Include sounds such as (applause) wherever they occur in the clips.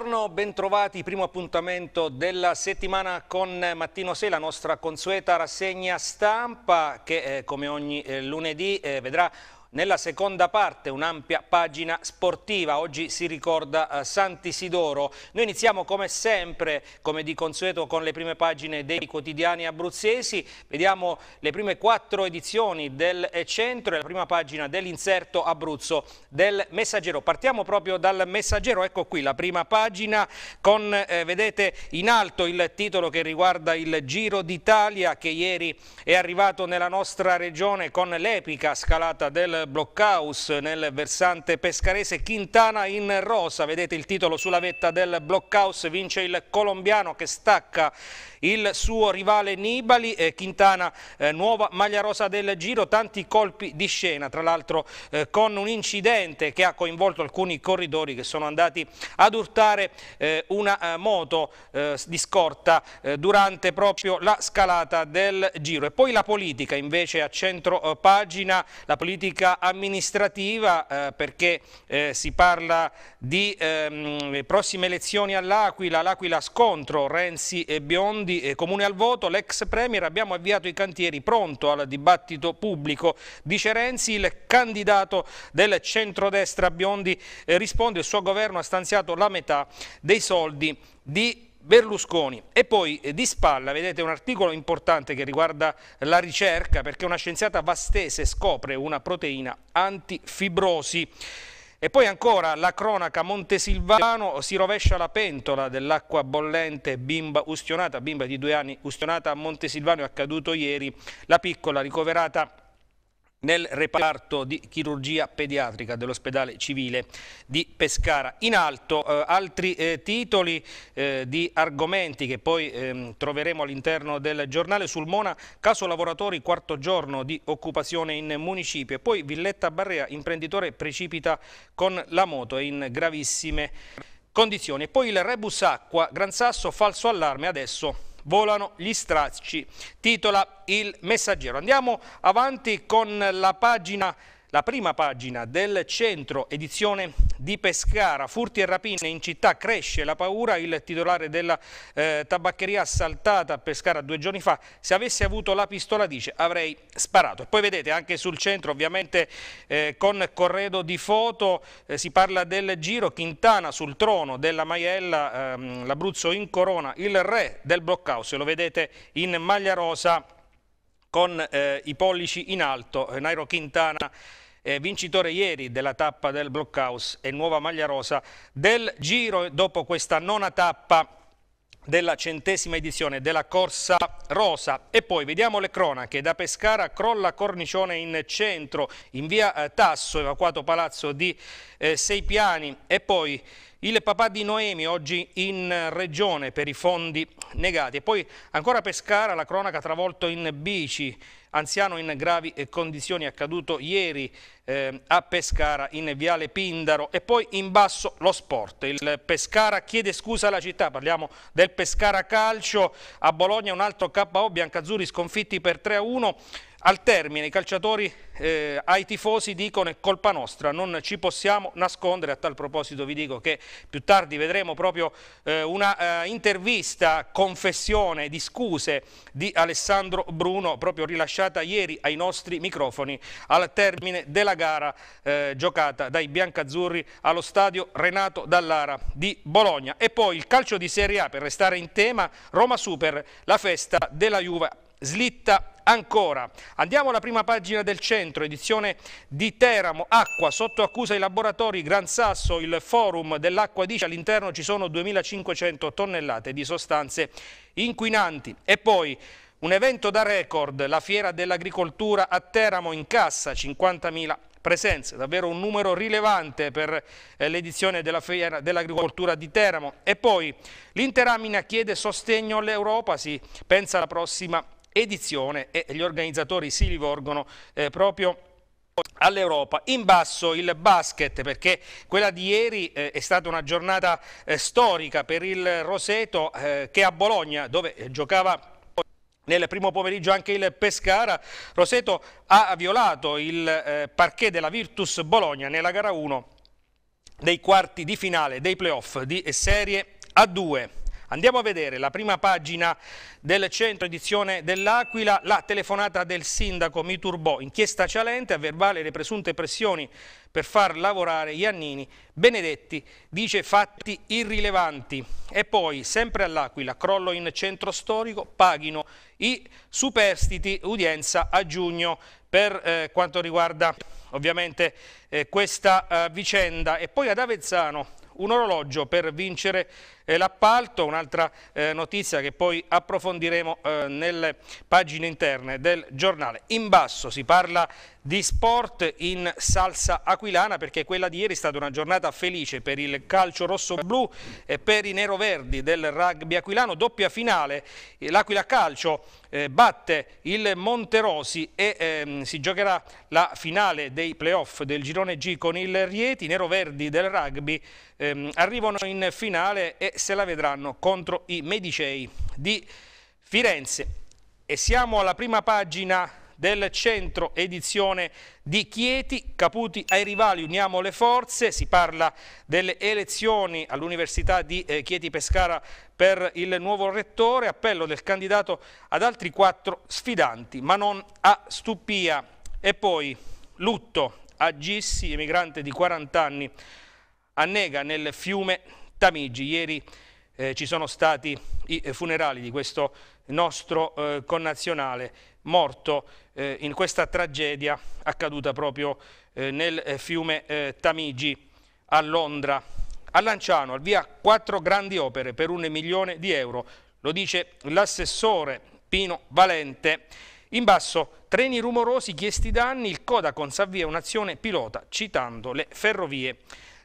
Buongiorno, bentrovati, primo appuntamento della settimana con Mattino 6, la nostra consueta rassegna stampa che eh, come ogni eh, lunedì eh, vedrà nella seconda parte un'ampia pagina sportiva, oggi si ricorda eh, Sant'Isidoro. Noi iniziamo come sempre, come di consueto, con le prime pagine dei quotidiani abruzzesi. Vediamo le prime quattro edizioni del centro e la prima pagina dell'inserto Abruzzo del Messaggero. Partiamo proprio dal Messaggero, ecco qui la prima pagina con, eh, vedete, in alto il titolo che riguarda il Giro d'Italia che ieri è arrivato nella nostra regione con l'epica scalata del blockhouse nel versante pescarese, Quintana in rosa, vedete il titolo sulla vetta del blockhouse, vince il colombiano che stacca il suo rivale Nibali, eh, Quintana eh, nuova maglia rosa del giro, tanti colpi di scena, tra l'altro eh, con un incidente che ha coinvolto alcuni corridori che sono andati ad urtare eh, una eh, moto eh, di scorta durante proprio la scalata del giro. E poi la politica invece a centro pagina, la politica amministrativa perché si parla di ehm, prossime elezioni all'Aquila, l'Aquila scontro Renzi e Biondi quindi eh, comune al voto, l'ex Premier, abbiamo avviato i cantieri pronto al dibattito pubblico. Dice Renzi, il candidato del centrodestra Biondi eh, risponde, il suo governo ha stanziato la metà dei soldi di Berlusconi e poi eh, di spalla vedete un articolo importante che riguarda la ricerca perché una scienziata vastese scopre una proteina antifibrosi e poi ancora la cronaca Montesilvano si rovescia la pentola dell'acqua bollente bimba ustionata, bimba di due anni ustionata a Montesilvano è accaduto ieri, la piccola ricoverata nel reparto di chirurgia pediatrica dell'ospedale civile di Pescara. In alto eh, altri eh, titoli eh, di argomenti che poi ehm, troveremo all'interno del giornale sul Mona, caso lavoratori, quarto giorno di occupazione in municipio e poi Villetta Barrea, imprenditore precipita con la moto in gravissime condizioni. E poi il rebus acqua, Gran Sasso, falso allarme adesso volano gli stracci, titola il messaggero. Andiamo avanti con la pagina la prima pagina del centro edizione di Pescara, furti e rapine in città, cresce la paura, il titolare della eh, tabaccheria assaltata a Pescara due giorni fa, se avessi avuto la pistola dice avrei sparato. E poi vedete anche sul centro ovviamente eh, con corredo di foto eh, si parla del giro, Quintana sul trono della Maiella, ehm, l'Abruzzo in corona, il re del blockhouse, lo vedete in maglia rosa con eh, i pollici in alto, Nairo Quintana eh, vincitore ieri della tappa del Blockhouse e nuova maglia rosa del Giro dopo questa nona tappa della centesima edizione della Corsa Rosa. E poi vediamo le cronache. Da Pescara crolla cornicione in centro, in via eh, Tasso, evacuato palazzo di eh, Sei Piani. E poi il papà di Noemi oggi in regione per i fondi negati e poi ancora Pescara la cronaca travolto in bici, anziano in gravi condizioni accaduto ieri eh, a Pescara in Viale Pindaro e poi in basso lo sport, il Pescara chiede scusa alla città, parliamo del Pescara Calcio, a Bologna un altro KO, Biancazzurri sconfitti per 3-1 al termine i calciatori eh, ai tifosi dicono è colpa nostra, non ci possiamo nascondere. A tal proposito vi dico che più tardi vedremo proprio eh, una eh, intervista, confessione di scuse di Alessandro Bruno, proprio rilasciata ieri ai nostri microfoni al termine della gara eh, giocata dai biancazzurri allo stadio Renato Dallara di Bologna. E poi il calcio di Serie A, per restare in tema, Roma Super, la festa della Juve slitta Ancora, andiamo alla prima pagina del centro, edizione di Teramo, acqua, sotto accusa i laboratori, Gran Sasso, il forum dell'acqua dice all'interno ci sono 2500 tonnellate di sostanze inquinanti. E poi... Un evento da record, la fiera dell'agricoltura a Teramo in cassa, 50.000 presenze, davvero un numero rilevante per eh, l'edizione della fiera dell'agricoltura di Teramo. E poi l'Interamina chiede sostegno all'Europa, si pensa alla prossima edizione e gli organizzatori si rivolgono eh, proprio all'Europa. In basso il basket perché quella di ieri eh, è stata una giornata eh, storica per il Roseto eh, che a Bologna dove eh, giocava nel primo pomeriggio anche il Pescara. Roseto ha violato il eh, parquet della Virtus Bologna nella gara 1 dei quarti di finale dei playoff di Serie A2. Andiamo a vedere la prima pagina del centro edizione dell'Aquila, la telefonata del sindaco mi turbò, inchiesta cialente, a verbale le presunte pressioni per far lavorare Iannini, Benedetti dice fatti irrilevanti e poi sempre all'Aquila, crollo in centro storico, paghino i superstiti, udienza a giugno per eh, quanto riguarda ovviamente eh, questa eh, vicenda e poi ad Avezzano un orologio per vincere l'appalto, un'altra eh, notizia che poi approfondiremo eh, nelle pagine interne del giornale. In basso si parla di sport in salsa aquilana perché quella di ieri è stata una giornata felice per il calcio rosso-blu e per i nero-verdi del rugby aquilano, doppia finale, eh, l'Aquila Calcio eh, batte il Monterosi e ehm, si giocherà la finale dei playoff del girone G con il Rieti, i nero-verdi del rugby ehm, arrivano in finale e se la vedranno contro i Medicei di Firenze. E siamo alla prima pagina del centro edizione di Chieti, Caputi ai rivali, uniamo le forze, si parla delle elezioni all'Università di eh, Chieti Pescara per il nuovo rettore, appello del candidato ad altri quattro sfidanti, ma non a Stupia. E poi lutto a Gissi, emigrante di 40 anni, annega nel fiume Tamigi. Ieri eh, ci sono stati i eh, funerali di questo nostro eh, connazionale morto eh, in questa tragedia accaduta proprio eh, nel eh, fiume Tamigi a Londra. A Lanciano, al via quattro grandi opere per un milione di euro, lo dice l'assessore Pino Valente. In basso, treni rumorosi chiesti danni, anni, il Codacons avvia un'azione pilota citando le ferrovie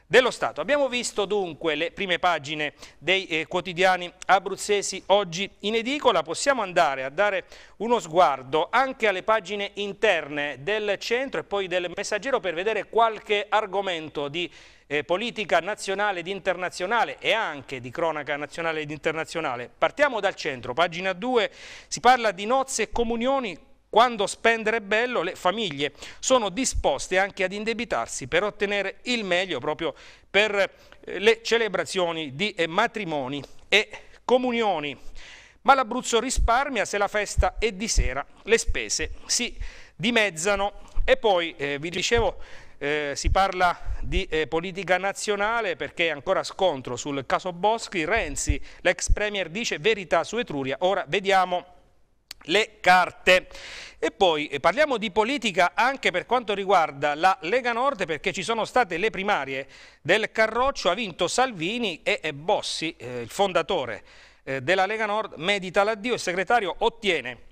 dello Stato. Abbiamo visto dunque le prime pagine dei eh, quotidiani abruzzesi oggi in edicola, possiamo andare a dare uno sguardo anche alle pagine interne del centro e poi del messaggero per vedere qualche argomento di eh, politica nazionale ed internazionale e anche di cronaca nazionale ed internazionale. Partiamo dal centro, pagina 2, si parla di nozze e comunioni quando spendere è bello, le famiglie sono disposte anche ad indebitarsi per ottenere il meglio proprio per eh, le celebrazioni di eh, matrimoni e comunioni. Ma l'Abruzzo risparmia se la festa è di sera, le spese si dimezzano. E poi, eh, vi dicevo, eh, si parla di eh, politica nazionale perché ancora scontro sul caso Boschi. Renzi, l'ex premier, dice verità su Etruria. Ora vediamo le carte. E poi eh, parliamo di politica anche per quanto riguarda la Lega Nord perché ci sono state le primarie del Carroccio, ha vinto Salvini e, e eh, Bossi, eh, il fondatore eh, della Lega Nord, medita l'addio, il segretario ottiene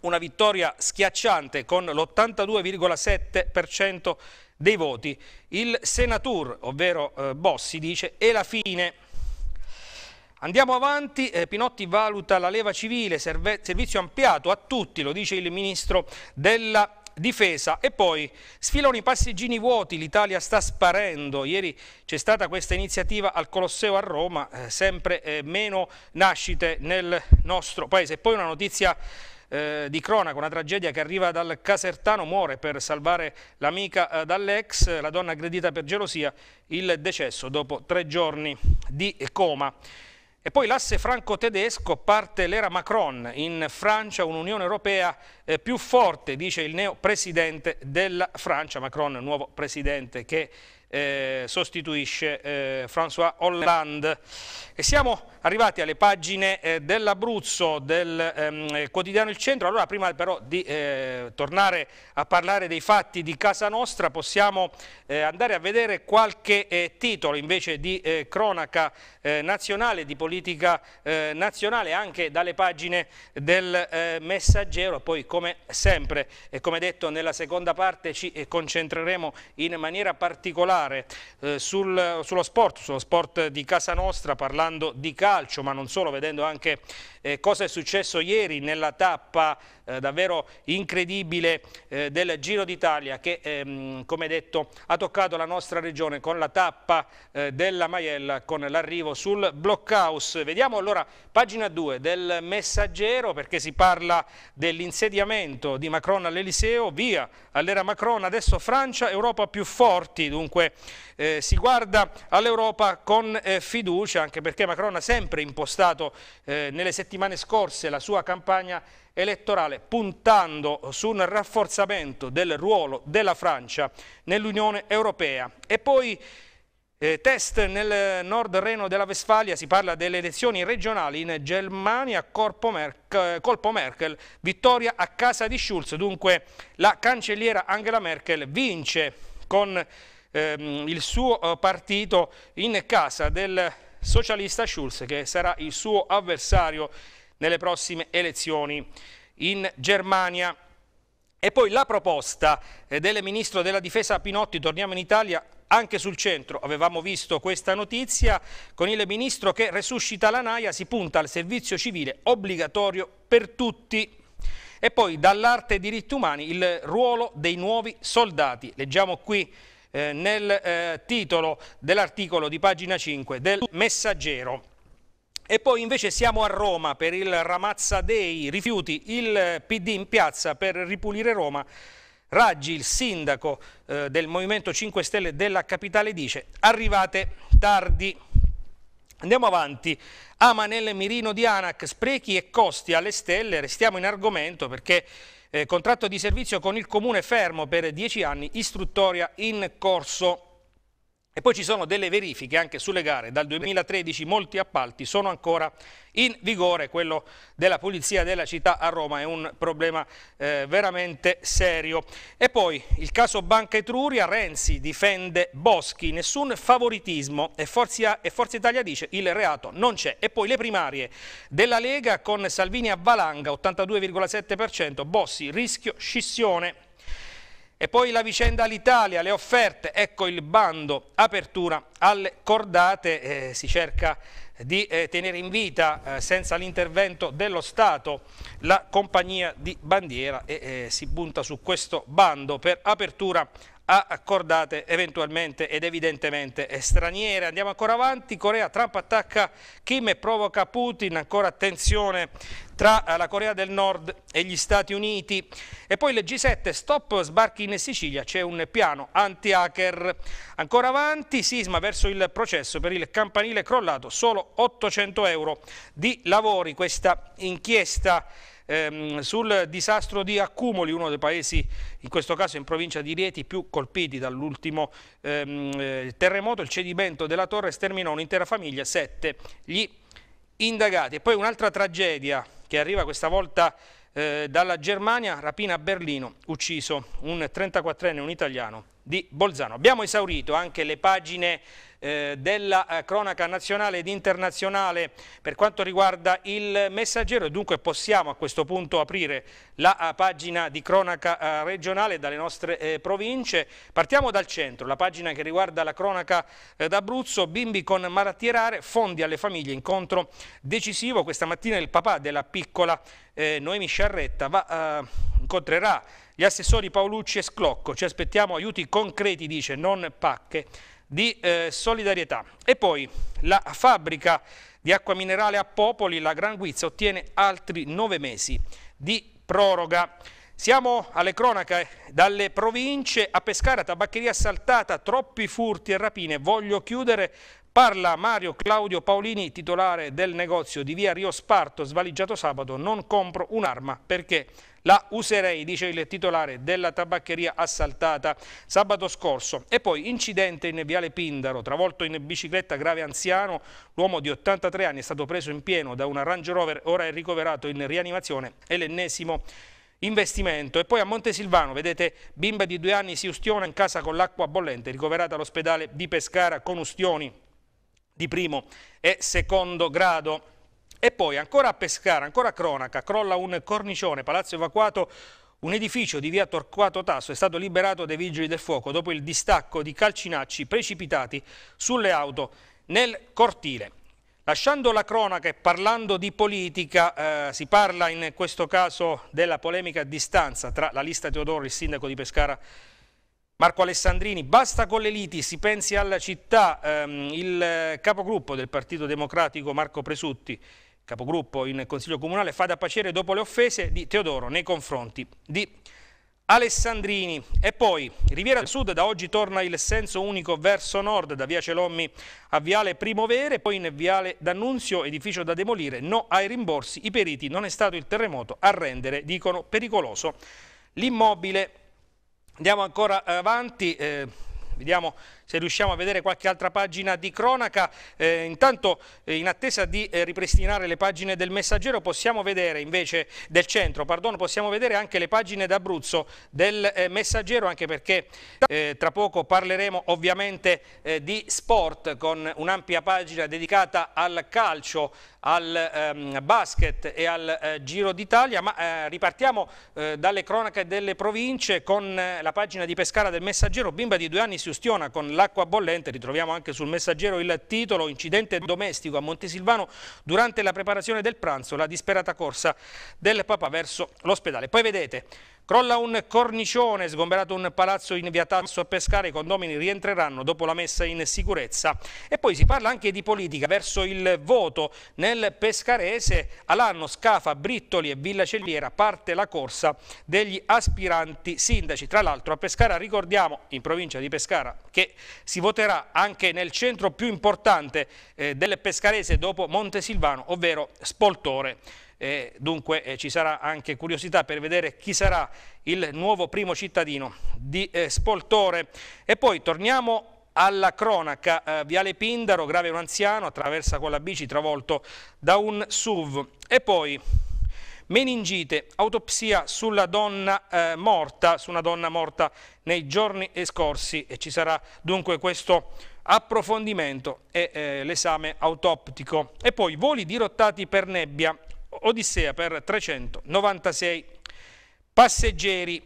una vittoria schiacciante con l'82,7% dei voti. Il senatur, ovvero eh, Bossi, dice è la fine Andiamo avanti, eh, Pinotti valuta la leva civile, serve, servizio ampliato a tutti, lo dice il ministro della difesa e poi sfilano i passeggini vuoti, l'Italia sta sparendo, ieri c'è stata questa iniziativa al Colosseo a Roma, eh, sempre eh, meno nascite nel nostro paese. E poi una notizia eh, di cronaca, una tragedia che arriva dal Casertano, muore per salvare l'amica eh, dall'ex, la donna aggredita per gelosia, il decesso dopo tre giorni di coma. E poi l'asse franco-tedesco parte l'era Macron, in Francia un'Unione Europea eh, più forte, dice il neo presidente della Francia, Macron nuovo presidente che eh, sostituisce eh, François Hollande. E siamo arrivati alle pagine eh, dell'Abruzzo del ehm, quotidiano Il Centro, allora prima però di eh, tornare a parlare dei fatti di casa nostra possiamo eh, andare a vedere qualche eh, titolo invece di eh, cronaca eh, nazionale, di politica nazionale anche dalle pagine del messaggero, poi come sempre e come detto nella seconda parte ci concentreremo in maniera particolare sul, sullo sport, sullo sport di casa nostra parlando di casa calcio ma non solo, vedendo anche eh, cosa è successo ieri nella tappa eh, davvero incredibile eh, del Giro d'Italia che ehm, come detto ha toccato la nostra regione con la tappa eh, della Maiella con l'arrivo sul blockhouse. Vediamo allora pagina 2 del messaggero perché si parla dell'insediamento di Macron all'Eliseo, via all'era Macron, adesso Francia, Europa più forti, dunque eh, si guarda all'Europa con eh, fiducia anche perché Macron ha sempre impostato nelle settimane scorse la sua campagna elettorale puntando su un rafforzamento del ruolo della Francia nell'Unione Europea. E poi eh, test nel nord Reno della Vestfalia, si parla delle elezioni regionali in Germania, Merkel, eh, colpo Merkel, vittoria a casa di Schulz, dunque la cancelliera Angela Merkel vince con ehm, il suo eh, partito in casa del socialista Schulz che sarà il suo avversario nelle prossime elezioni in Germania. E poi la proposta eh, del Ministro della Difesa Pinotti, torniamo in Italia, anche sul centro avevamo visto questa notizia con il Ministro che resuscita la NAIA, si punta al servizio civile obbligatorio per tutti. E poi dall'arte e diritti umani il ruolo dei nuovi soldati. Leggiamo qui eh, nel eh, titolo dell'articolo di pagina 5 del Messaggero. E poi invece siamo a Roma per il Ramazza dei rifiuti, il eh, PD in piazza per ripulire Roma. Raggi, il sindaco eh, del Movimento 5 Stelle della capitale, dice arrivate tardi. Andiamo avanti. Ama nel Mirino di Anac, sprechi e costi alle stelle. Restiamo in argomento perché eh, contratto di servizio con il comune fermo per 10 anni, istruttoria in corso. E poi ci sono delle verifiche anche sulle gare, dal 2013 molti appalti sono ancora in vigore, quello della pulizia della Città a Roma è un problema eh, veramente serio. E poi il caso Banca Etruria, Renzi difende Boschi, nessun favoritismo e Forza, e Forza Italia dice il reato non c'è. E poi le primarie della Lega con Salvini a Valanga, 82,7%, Bossi rischio scissione. E poi la vicenda all'Italia, le offerte, ecco il bando, apertura alle cordate, eh, si cerca di eh, tenere in vita eh, senza l'intervento dello Stato la compagnia di bandiera e eh, si punta su questo bando per apertura a cordate eventualmente ed evidentemente straniere. Andiamo ancora avanti, Corea, Trump attacca Kim e provoca Putin, ancora attenzione tra eh, la Corea del Nord e gli Stati Uniti. E poi il G7, stop sbarchi in Sicilia, c'è un piano anti-hacker. Ancora avanti, sisma verso il processo per il campanile crollato, solo 800 euro di lavori. Questa inchiesta ehm, sul disastro di Accumoli, uno dei paesi, in questo caso in provincia di Rieti, più colpiti dall'ultimo ehm, eh, terremoto, il cedimento della torre sterminò un'intera famiglia, sette gli indagati. E poi un'altra tragedia che arriva questa volta eh, dalla Germania, rapina a Berlino, ucciso un 34enne, un italiano di Bolzano. Abbiamo esaurito anche le pagine eh, della eh, cronaca nazionale ed internazionale per quanto riguarda il messaggero e dunque possiamo a questo punto aprire la eh, pagina di cronaca regionale dalle nostre province. Partiamo dal centro, la pagina che riguarda la cronaca d'Abruzzo, bimbi con malattie rare, fondi alle famiglie, incontro decisivo. Questa mattina il papà della piccola Noemi Sciarretta va, incontrerà gli assessori Paolucci e Sclocco. Ci aspettiamo aiuti concreti, dice, non pacche di eh, solidarietà. E poi la fabbrica di acqua minerale a Popoli, la Gran Guizza, ottiene altri nove mesi di proroga. Siamo alle cronache eh, dalle province a Pescara, tabaccheria saltata, troppi furti e rapine, voglio chiudere Parla Mario Claudio Paolini, titolare del negozio di via Rio Sparto, svaligiato sabato, non compro un'arma perché la userei, dice il titolare della tabaccheria assaltata sabato scorso. E poi incidente in Viale Pindaro, travolto in bicicletta grave anziano, l'uomo di 83 anni è stato preso in pieno da una Range Rover, ora è ricoverato in rianimazione, è l'ennesimo investimento. E poi a Montesilvano, vedete, bimba di due anni si ustiona in casa con l'acqua bollente, ricoverata all'ospedale di Pescara con ustioni di primo e secondo grado. E poi ancora a Pescara, ancora a Cronaca, crolla un cornicione, palazzo evacuato, un edificio di via Torquato Tasso è stato liberato dai vigili del fuoco dopo il distacco di calcinacci precipitati sulle auto nel cortile. Lasciando la cronaca e parlando di politica, eh, si parla in questo caso della polemica a distanza tra la lista Teodoro, il sindaco di Pescara, Marco Alessandrini, basta con le liti, si pensi alla città, ehm, il capogruppo del Partito Democratico Marco Presutti, capogruppo in Consiglio Comunale, fa da pacere dopo le offese di Teodoro nei confronti di Alessandrini. E poi Riviera Sud, da oggi torna il senso unico verso nord, da via Celommi a viale Primovere, poi in viale D'Annunzio, edificio da demolire, no ai rimborsi, i periti, non è stato il terremoto a rendere, dicono, pericoloso l'immobile. Andiamo ancora eh, avanti, eh, vediamo se riusciamo a vedere qualche altra pagina di cronaca. Eh, intanto eh, in attesa di eh, ripristinare le pagine del messaggero possiamo vedere invece del centro, pardon, possiamo vedere anche le pagine d'Abruzzo del eh, messaggero anche perché eh, tra poco parleremo ovviamente eh, di sport con un'ampia pagina dedicata al calcio, al ehm, basket e al eh, Giro d'Italia, ma eh, ripartiamo eh, dalle cronache delle province con la pagina di Pescara del Messaggero, bimba di due anni si ustiona con la l'acqua bollente, ritroviamo anche sul messaggero il titolo incidente domestico a Montesilvano durante la preparazione del pranzo, la disperata corsa del papà verso l'ospedale. Poi vedete Crolla un cornicione, sgomberato un palazzo in via Tazzo a Pescara, i condomini rientreranno dopo la messa in sicurezza. E poi si parla anche di politica verso il voto. Nel Pescarese, Alanno, Scafa, Brittoli e Villa Celliera parte la corsa degli aspiranti sindaci. Tra l'altro a Pescara ricordiamo, in provincia di Pescara, che si voterà anche nel centro più importante eh, del Pescarese dopo Montesilvano, ovvero Spoltore eh, dunque eh, ci sarà anche curiosità per vedere chi sarà il nuovo primo cittadino di eh, Spoltore. E poi torniamo alla cronaca, eh, Viale Pindaro, grave un anziano, attraversa con la bici travolto da un SUV. E poi meningite, autopsia sulla donna eh, morta, su una donna morta nei giorni scorsi e ci sarà dunque questo approfondimento e eh, l'esame autoptico. E poi voli dirottati per nebbia, Odissea per 396 passeggeri.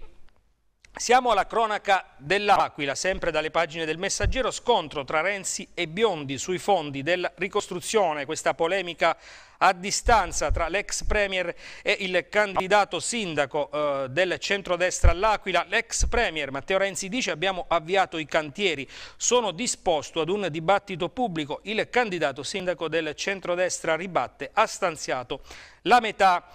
Siamo alla cronaca dell'Aquila, sempre dalle pagine del Messaggero, scontro tra Renzi e Biondi sui fondi della ricostruzione, questa polemica a distanza tra l'ex premier e il candidato sindaco eh, del centrodestra all'Aquila. L'ex premier Matteo Renzi dice abbiamo avviato i cantieri, sono disposto ad un dibattito pubblico. Il candidato sindaco del centrodestra ribatte ha stanziato la metà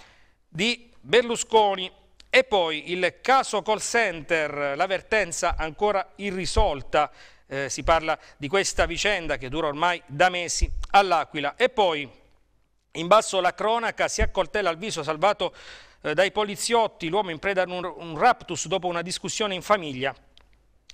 di Berlusconi e poi il caso call center, l'avvertenza ancora irrisolta, eh, si parla di questa vicenda che dura ormai da mesi all'Aquila. E poi in basso la cronaca si accoltella al viso salvato eh, dai poliziotti, l'uomo in preda a un, un raptus dopo una discussione in famiglia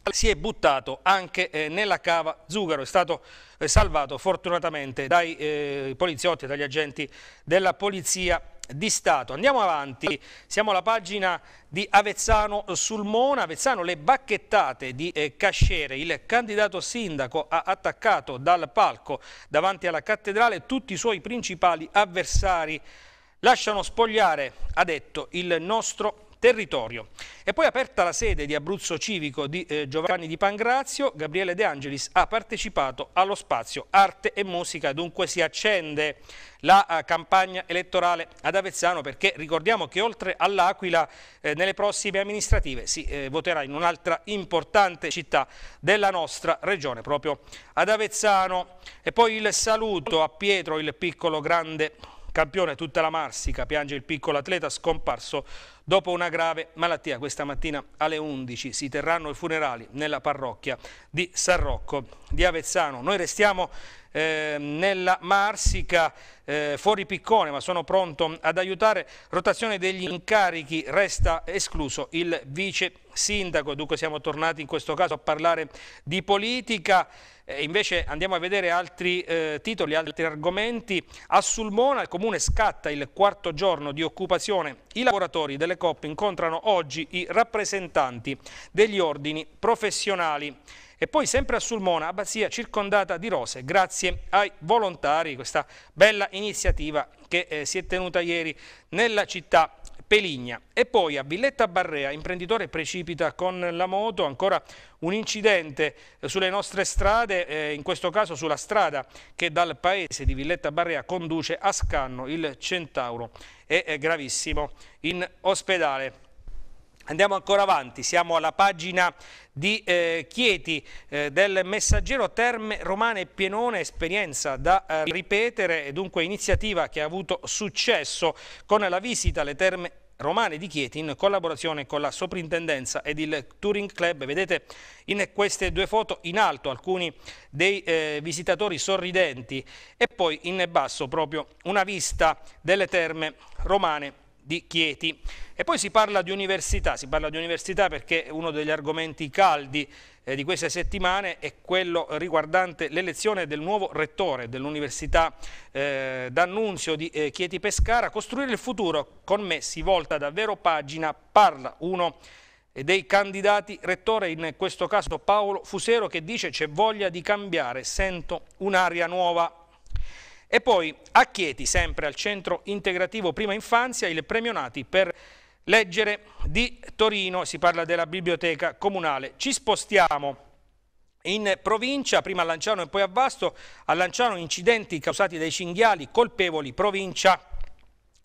si è buttato anche eh, nella cava Zugaro, è stato eh, salvato fortunatamente dai eh, poliziotti e dagli agenti della polizia di Stato. Andiamo avanti, siamo alla pagina di Avezzano sul Mona. Avezzano, le bacchettate di eh, Cascere, il candidato sindaco ha attaccato dal palco davanti alla cattedrale tutti i suoi principali avversari. Lasciano spogliare, ha detto, il nostro territorio. E poi aperta la sede di Abruzzo Civico di eh, Giovanni Di Pangrazio, Gabriele De Angelis ha partecipato allo spazio Arte e Musica, dunque si accende la eh, campagna elettorale ad Avezzano perché ricordiamo che oltre all'Aquila eh, nelle prossime amministrative si eh, voterà in un'altra importante città della nostra regione, proprio ad Avezzano. E poi il saluto a Pietro, il piccolo grande Campione tutta la Marsica, piange il piccolo atleta scomparso dopo una grave malattia. Questa mattina alle 11 si terranno i funerali nella parrocchia di San Rocco di Avezzano. Noi restiamo eh, nella Marsica eh, fuori piccone ma sono pronto ad aiutare. Rotazione degli incarichi resta escluso il vice sindaco, dunque siamo tornati in questo caso a parlare di politica. Eh, invece andiamo a vedere altri eh, titoli, altri argomenti. A Sulmona il comune scatta il quarto giorno di occupazione. I lavoratori delle coppe incontrano oggi i rappresentanti degli ordini professionali. E poi sempre a Sulmona, abbazia circondata di rose, grazie ai volontari, questa bella iniziativa che eh, si è tenuta ieri nella città Peligna. E poi a Villetta Barrea, imprenditore precipita con la moto, ancora un incidente eh, sulle nostre strade, eh, in questo caso sulla strada che dal paese di Villetta Barrea conduce a Scanno il Centauro. è eh, gravissimo in ospedale. Andiamo ancora avanti, siamo alla pagina di eh, Chieti eh, del messaggero Terme Romane Pienone, esperienza da eh, ripetere, dunque iniziativa che ha avuto successo con la visita alle Terme Romane di Chieti in collaborazione con la Soprintendenza ed il Touring Club. Vedete in queste due foto in alto alcuni dei eh, visitatori sorridenti e poi in basso proprio una vista delle Terme Romane di Chieti. E poi si parla di università, si parla di università perché uno degli argomenti caldi eh, di queste settimane è quello riguardante l'elezione del nuovo rettore dell'Università eh, d'Annunzio di eh, Chieti Pescara. Costruire il futuro con me si volta davvero pagina, parla uno eh, dei candidati rettore, in questo caso Paolo Fusero, che dice c'è voglia di cambiare, sento un'aria nuova. E poi a Chieti, sempre al centro integrativo Prima Infanzia, il premio Nati per leggere di Torino, si parla della biblioteca comunale. Ci spostiamo in provincia, prima a Lanciano e poi a Vasto, a Lanciano incidenti causati dai cinghiali, colpevoli, provincia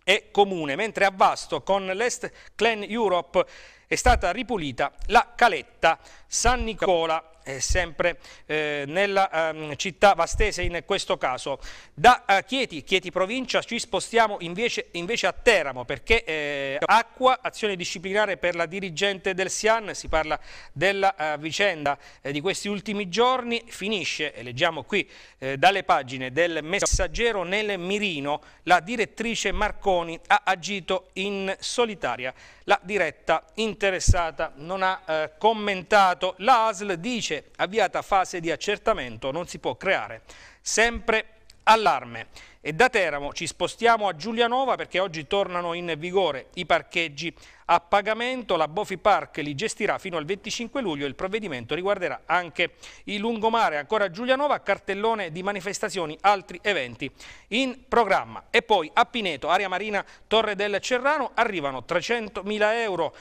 e comune, mentre a Vasto con l'Est Clan Europe è stata ripulita la caletta San Nicola eh, sempre eh, nella ehm, città vastese in questo caso. Da eh, Chieti, Chieti provincia, ci spostiamo invece, invece a Teramo perché eh, acqua, azione disciplinare per la dirigente del Sian, si parla della eh, vicenda eh, di questi ultimi giorni, finisce, e leggiamo qui dalle pagine del messaggero nel mirino, la direttrice Marconi ha agito in solitaria, la diretta interessata non ha commentato, l'ASL dice invece, avviata fase di accertamento, non si può creare. Sempre allarme. E da Teramo ci spostiamo a Giulianova perché oggi tornano in vigore i parcheggi a pagamento. La Bofi Park li gestirà fino al 25 luglio. Il provvedimento riguarderà anche il lungomare. Ancora Giulianova, cartellone di manifestazioni, altri eventi in programma. E poi a Pineto, area marina Torre del Cerrano, arrivano 300.000 euro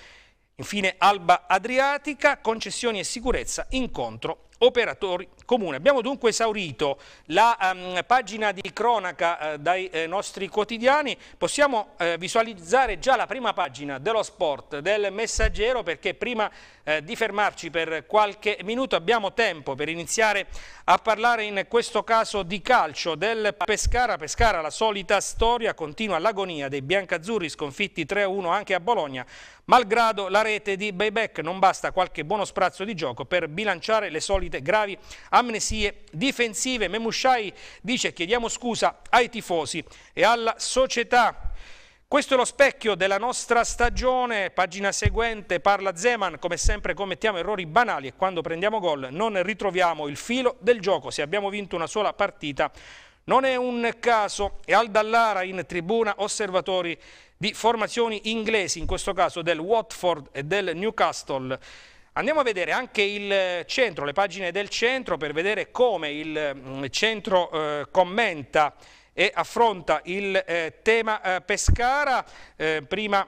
Infine Alba Adriatica, concessioni e sicurezza, incontro operatori comuni. Abbiamo dunque esaurito la um, pagina di cronaca uh, dai eh, nostri quotidiani, possiamo uh, visualizzare già la prima pagina dello sport del messaggero perché prima uh, di fermarci per qualche minuto abbiamo tempo per iniziare a parlare in questo caso di calcio del Pescara. Pescara la solita storia, continua l'agonia dei biancazzurri sconfitti 3-1 anche a Bologna, Malgrado la rete di Bayback non basta qualche buono sprazzo di gioco per bilanciare le solite gravi amnesie difensive. Memushai dice chiediamo scusa ai tifosi e alla società. Questo è lo specchio della nostra stagione, pagina seguente parla Zeman, come sempre commettiamo errori banali e quando prendiamo gol non ritroviamo il filo del gioco, se abbiamo vinto una sola partita non è un caso e al Dallara in tribuna osservatori di formazioni inglesi, in questo caso del Watford e del Newcastle. Andiamo a vedere anche il centro, le pagine del centro, per vedere come il mm, centro eh, commenta e affronta il eh, tema eh, Pescara. Eh, prima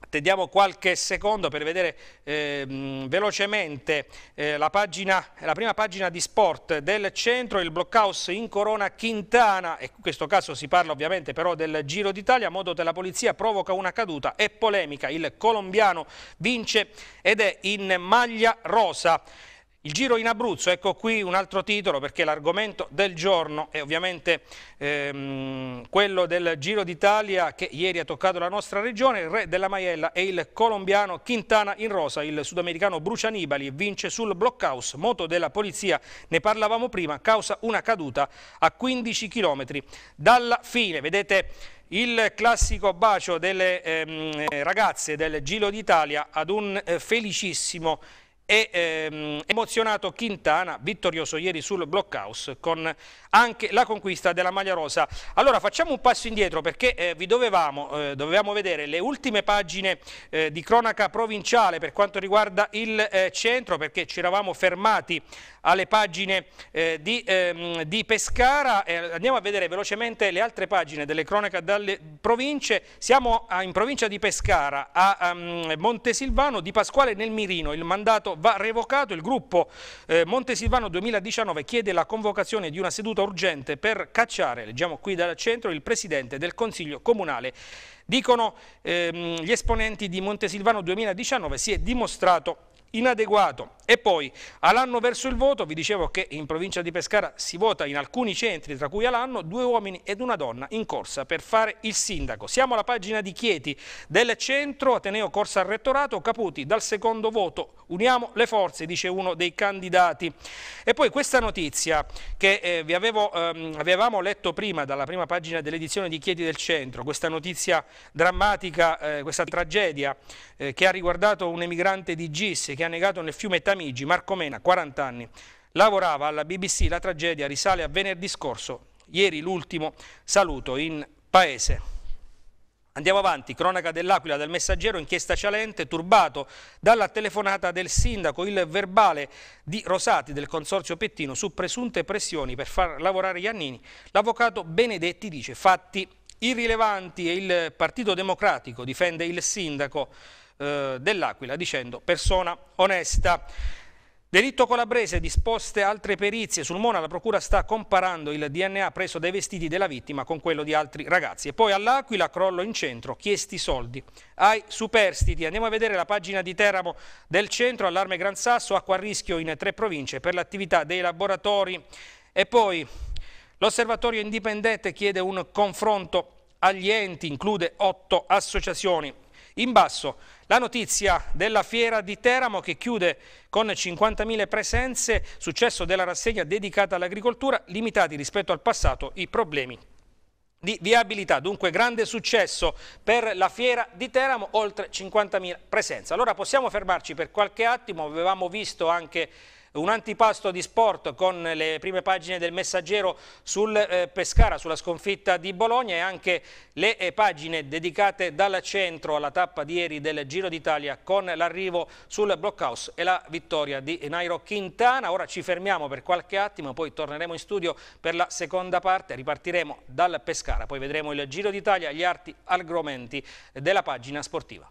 Attendiamo qualche secondo per vedere eh, velocemente eh, la, pagina, la, prima pagina di sport del centro, il blockhouse in Corona Quintana, e in questo caso si parla ovviamente però del Giro d'Italia, modo della polizia provoca una caduta e polemica, il colombiano vince ed è in maglia rosa. Il giro in Abruzzo, ecco qui un altro titolo perché l'argomento del giorno è ovviamente ehm, quello del Giro d'Italia che ieri ha toccato la nostra regione, il re della Maiella è il colombiano Quintana in rosa, il sudamericano Brucianibali vince sul blockhouse, moto della polizia, ne parlavamo prima, causa una caduta a 15 km dalla fine, vedete il classico bacio delle ehm, ragazze del Giro d'Italia ad un eh, felicissimo e ehm, emozionato Quintana, vittorioso ieri sul blockhouse con anche la conquista della maglia rosa. Allora facciamo un passo indietro perché eh, vi dovevamo, eh, dovevamo, vedere le ultime pagine eh, di cronaca provinciale per quanto riguarda il eh, centro perché ci eravamo fermati alle pagine eh, di, ehm, di, Pescara, eh, andiamo a vedere velocemente le altre pagine delle cronache dalle province, siamo a, in provincia di Pescara, a, a ehm, Montesilvano, Di Pasquale nel Mirino, il mandato va revocato, il gruppo eh, Montesilvano 2019 chiede la convocazione di una seduta urgente per cacciare, leggiamo qui dal centro, il Presidente del Consiglio Comunale. Dicono ehm, gli esponenti di Montesilvano 2019 si è dimostrato inadeguato e poi all'anno verso il voto, vi dicevo che in provincia di Pescara si vota in alcuni centri, tra cui all'anno, due uomini ed una donna in corsa per fare il sindaco. Siamo alla pagina di Chieti del centro, Ateneo Corsa al Rettorato, Caputi dal secondo voto, uniamo le forze, dice uno dei candidati. E poi questa notizia che eh, vi avevo, ehm, avevamo letto prima dalla prima pagina dell'edizione di Chieti del centro, questa notizia drammatica, eh, questa tragedia eh, che ha riguardato un emigrante di Gis che ha negato nel fiume Tamino Tamigi, Marco Mena, 40 anni. Lavorava alla BBC, la tragedia risale a venerdì scorso, ieri l'ultimo saluto in paese. Andiamo avanti, cronaca dell'Aquila del messaggero, inchiesta Cialente, turbato dalla telefonata del sindaco, il verbale di Rosati del consorzio Pettino su presunte pressioni per far lavorare Iannini, l'avvocato Benedetti dice fatti irrilevanti e il Partito Democratico difende il sindaco. Eh, dell'Aquila dicendo persona onesta. Delitto colabrese, disposte altre perizie sul Mona, la procura sta comparando il DNA preso dai vestiti della vittima con quello di altri ragazzi. E poi all'Aquila, crollo in centro, chiesti soldi ai superstiti. Andiamo a vedere la pagina di Teramo del centro, allarme Gran Sasso, acqua a rischio in tre province per l'attività dei laboratori. E poi l'osservatorio indipendente chiede un confronto agli enti, include otto associazioni in basso la notizia della fiera di Teramo che chiude con 50.000 presenze, successo della rassegna dedicata all'agricoltura, limitati rispetto al passato i problemi di viabilità, dunque grande successo per la fiera di Teramo, oltre 50.000 presenze. Allora possiamo fermarci per qualche attimo, avevamo visto anche un antipasto di sport con le prime pagine del messaggero sul eh, Pescara, sulla sconfitta di Bologna e anche le eh, pagine dedicate dal centro alla tappa di ieri del Giro d'Italia con l'arrivo sul blockhouse e la vittoria di Nairo Quintana. Ora ci fermiamo per qualche attimo, poi torneremo in studio per la seconda parte, ripartiremo dal Pescara, poi vedremo il Giro d'Italia, gli arti argomenti della pagina sportiva.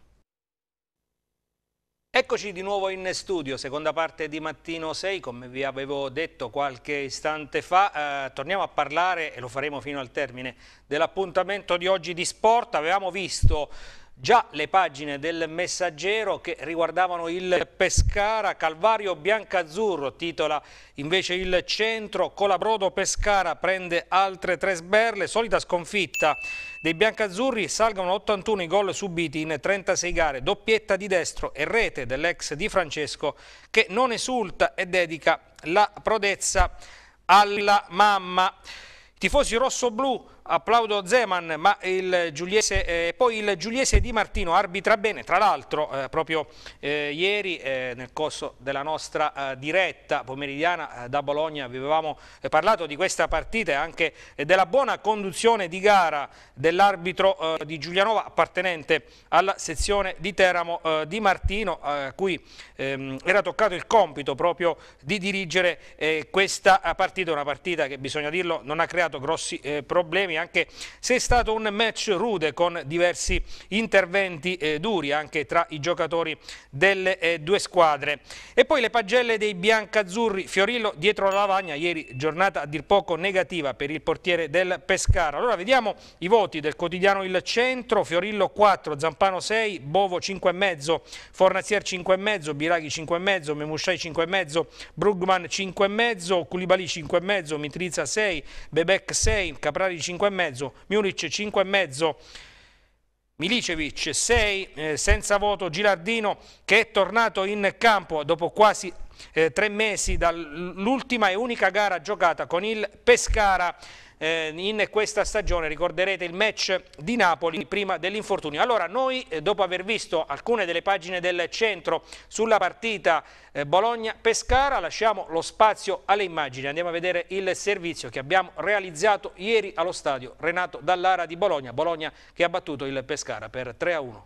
Eccoci di nuovo in studio, seconda parte di Mattino 6, come vi avevo detto qualche istante fa, eh, torniamo a parlare, e lo faremo fino al termine, dell'appuntamento di oggi di sport. Avevamo visto Già le pagine del messaggero che riguardavano il Pescara, Calvario Biancazzurro titola invece il centro, Colabrodo Pescara prende altre tre sberle, solita sconfitta dei biancazzurri, salgono 81 i gol subiti in 36 gare, doppietta di destro e rete dell'ex Di Francesco che non esulta e dedica la prodezza alla mamma. Tifosi rosso-blu applaudo Zeman, ma il Giuliese, eh, poi il Giuliese Di Martino arbitra bene, tra l'altro eh, proprio eh, ieri eh, nel corso della nostra eh, diretta pomeridiana eh, da Bologna vi avevamo parlato di questa partita e anche della buona conduzione di gara dell'arbitro di Giulianova appartenente alla sezione di Teramo Di Martino a cui ehm, era toccato il compito proprio di dirigere questa partita, una partita che bisogna dirlo non ha creato grossi problemi anche se è stato un match rude con diversi interventi eh, duri anche tra i giocatori delle eh, due squadre. E poi le pagelle dei biancazzurri, Fiorillo dietro la lavagna, ieri giornata a dir poco negativa per il portiere del Pescara. Allora vediamo i voti del quotidiano Il Centro, Fiorillo 4, Zampano 6, Bovo 5,5, Fornazier 5,5, Biraghi 5,5, Memusciai 5,5, Brugman 5,5, Culibali 5,5, Mitrizza 6, Bebek 6, Caprari 5,5, 5,5, Miuric 5,5. Milicevic 6 eh, senza voto, Girardino che è tornato in campo dopo quasi eh, tre mesi dall'ultima e unica gara giocata con il Pescara eh, in questa stagione, ricorderete il match di Napoli prima dell'infortunio. Allora noi eh, dopo aver visto alcune delle pagine del centro sulla partita eh, Bologna-Pescara lasciamo lo spazio alle immagini, andiamo a vedere il servizio che abbiamo realizzato ieri allo stadio Renato Dallara di Bologna, Bologna che ha battuto il Pescara per 3 a 1.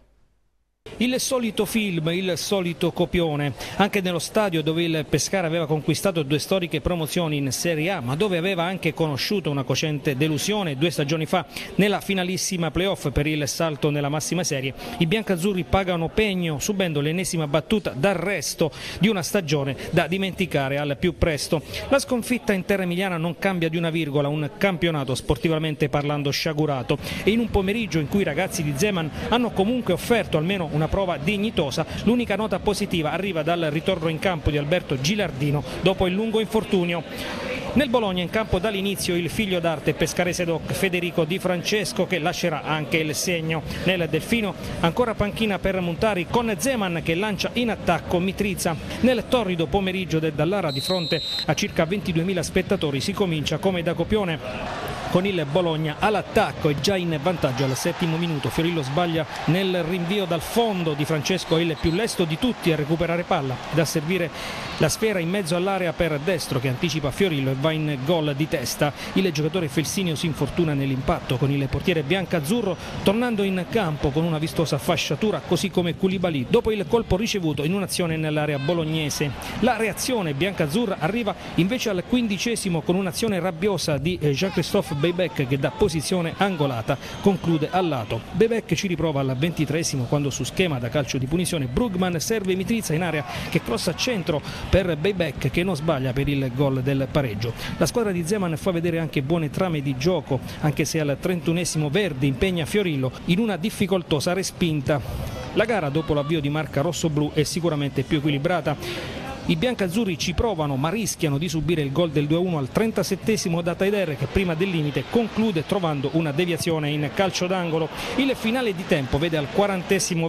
Il solito film, il solito copione, anche nello stadio dove il Pescara aveva conquistato due storiche promozioni in Serie A, ma dove aveva anche conosciuto una cocente delusione due stagioni fa nella finalissima playoff per il salto nella massima serie, i biancazzurri pagano pegno subendo l'ennesima battuta d'arresto di una stagione da dimenticare al più presto. La sconfitta in terra emiliana non cambia di una virgola un campionato sportivamente parlando sciagurato e in un pomeriggio in cui i ragazzi di Zeman hanno comunque offerto almeno una prova dignitosa. L'unica nota positiva arriva dal ritorno in campo di Alberto Gilardino dopo il lungo infortunio. Nel Bologna in campo dall'inizio il figlio d'arte pescarese doc Federico Di Francesco che lascerà anche il segno. Nel Delfino ancora panchina per Montari con Zeman che lancia in attacco Mitrizza. Nel torrido pomeriggio del Dallara di fronte a circa 22.000 spettatori si comincia come da copione con il Bologna all'attacco e già in vantaggio al settimo minuto. Fiorillo sbaglia nel rinvio dal fondo di Francesco, il più lesto di tutti a recuperare palla, da servire la sfera in mezzo all'area per destro che anticipa Fiorillo e va in gol di testa. Il giocatore Felsinio si infortuna nell'impatto con il portiere biancazzurro tornando in campo con una vistosa fasciatura così come Koulibaly dopo il colpo ricevuto in un'azione nell'area bolognese. La reazione biancazzurra arriva invece al quindicesimo con un'azione rabbiosa di eh, Jean-Christophe Bebec che da posizione angolata conclude al lato. Bebec ci riprova al ventitresimo quando su schema da calcio di punizione Brugman serve Mitrizza in area che crossa centro per Bebec che non sbaglia per il gol del pareggio. La squadra di Zeman fa vedere anche buone trame di gioco, anche se al 31esimo Verdi impegna Fiorillo in una difficoltosa respinta. La gara dopo l'avvio di marca rossoblu è sicuramente più equilibrata. I biancazzurri ci provano ma rischiano di subire il gol del 2-1 al 37 da Taider che prima del limite conclude trovando una deviazione in calcio d'angolo. Il finale di tempo vede al 40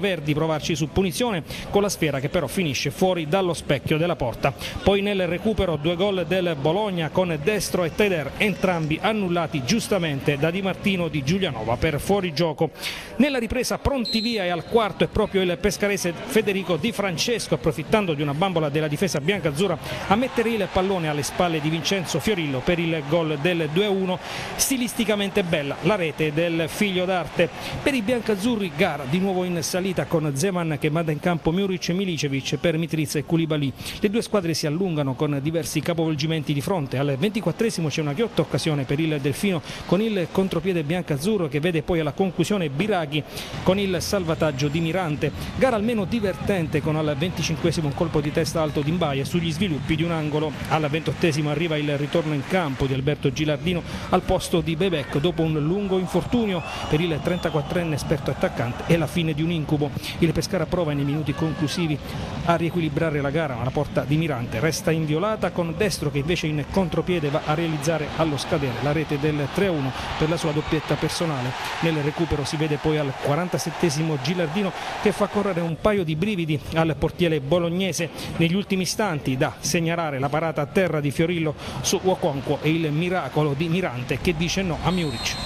Verdi provarci su punizione con la sfera che però finisce fuori dallo specchio della porta. Poi nel recupero due gol del Bologna con Destro e Taider entrambi annullati giustamente da Di Martino di Giulianova per fuorigioco. Nella ripresa pronti via e al quarto è proprio il pescarese Federico Di Francesco approfittando di una bambola della difesa difesa biancazzurra a mettere il pallone alle spalle di Vincenzo Fiorillo per il gol del 2-1 stilisticamente bella la rete del figlio d'arte per i biancazzurri gara di nuovo in salita con Zeman che manda in campo Muric e Milicevic per Mitriz e Koulibaly le due squadre si allungano con diversi capovolgimenti di fronte al 24 c'è una ghiotta occasione per il Delfino con il contropiede biancazzurro che vede poi alla conclusione Biraghi con il salvataggio di Mirante gara almeno divertente con al 25 un colpo di testa alto di Baia sugli sviluppi di un angolo. Alla ventottesima arriva il ritorno in campo di Alberto Gilardino al posto di Bebecco dopo un lungo infortunio per il 34enne esperto attaccante e la fine di un incubo. Il Pescara prova nei minuti conclusivi a riequilibrare la gara ma la porta di Mirante resta inviolata con Destro che invece in contropiede va a realizzare allo scadere la rete del 3-1 per la sua doppietta personale. Nel recupero si vede poi al 47 Gilardino che fa correre un paio di brividi al portiere bolognese. Negli ultimi primi istanti da segnalare la parata a terra di Fiorillo su Oconquo e il miracolo di Mirante che dice no a Muric.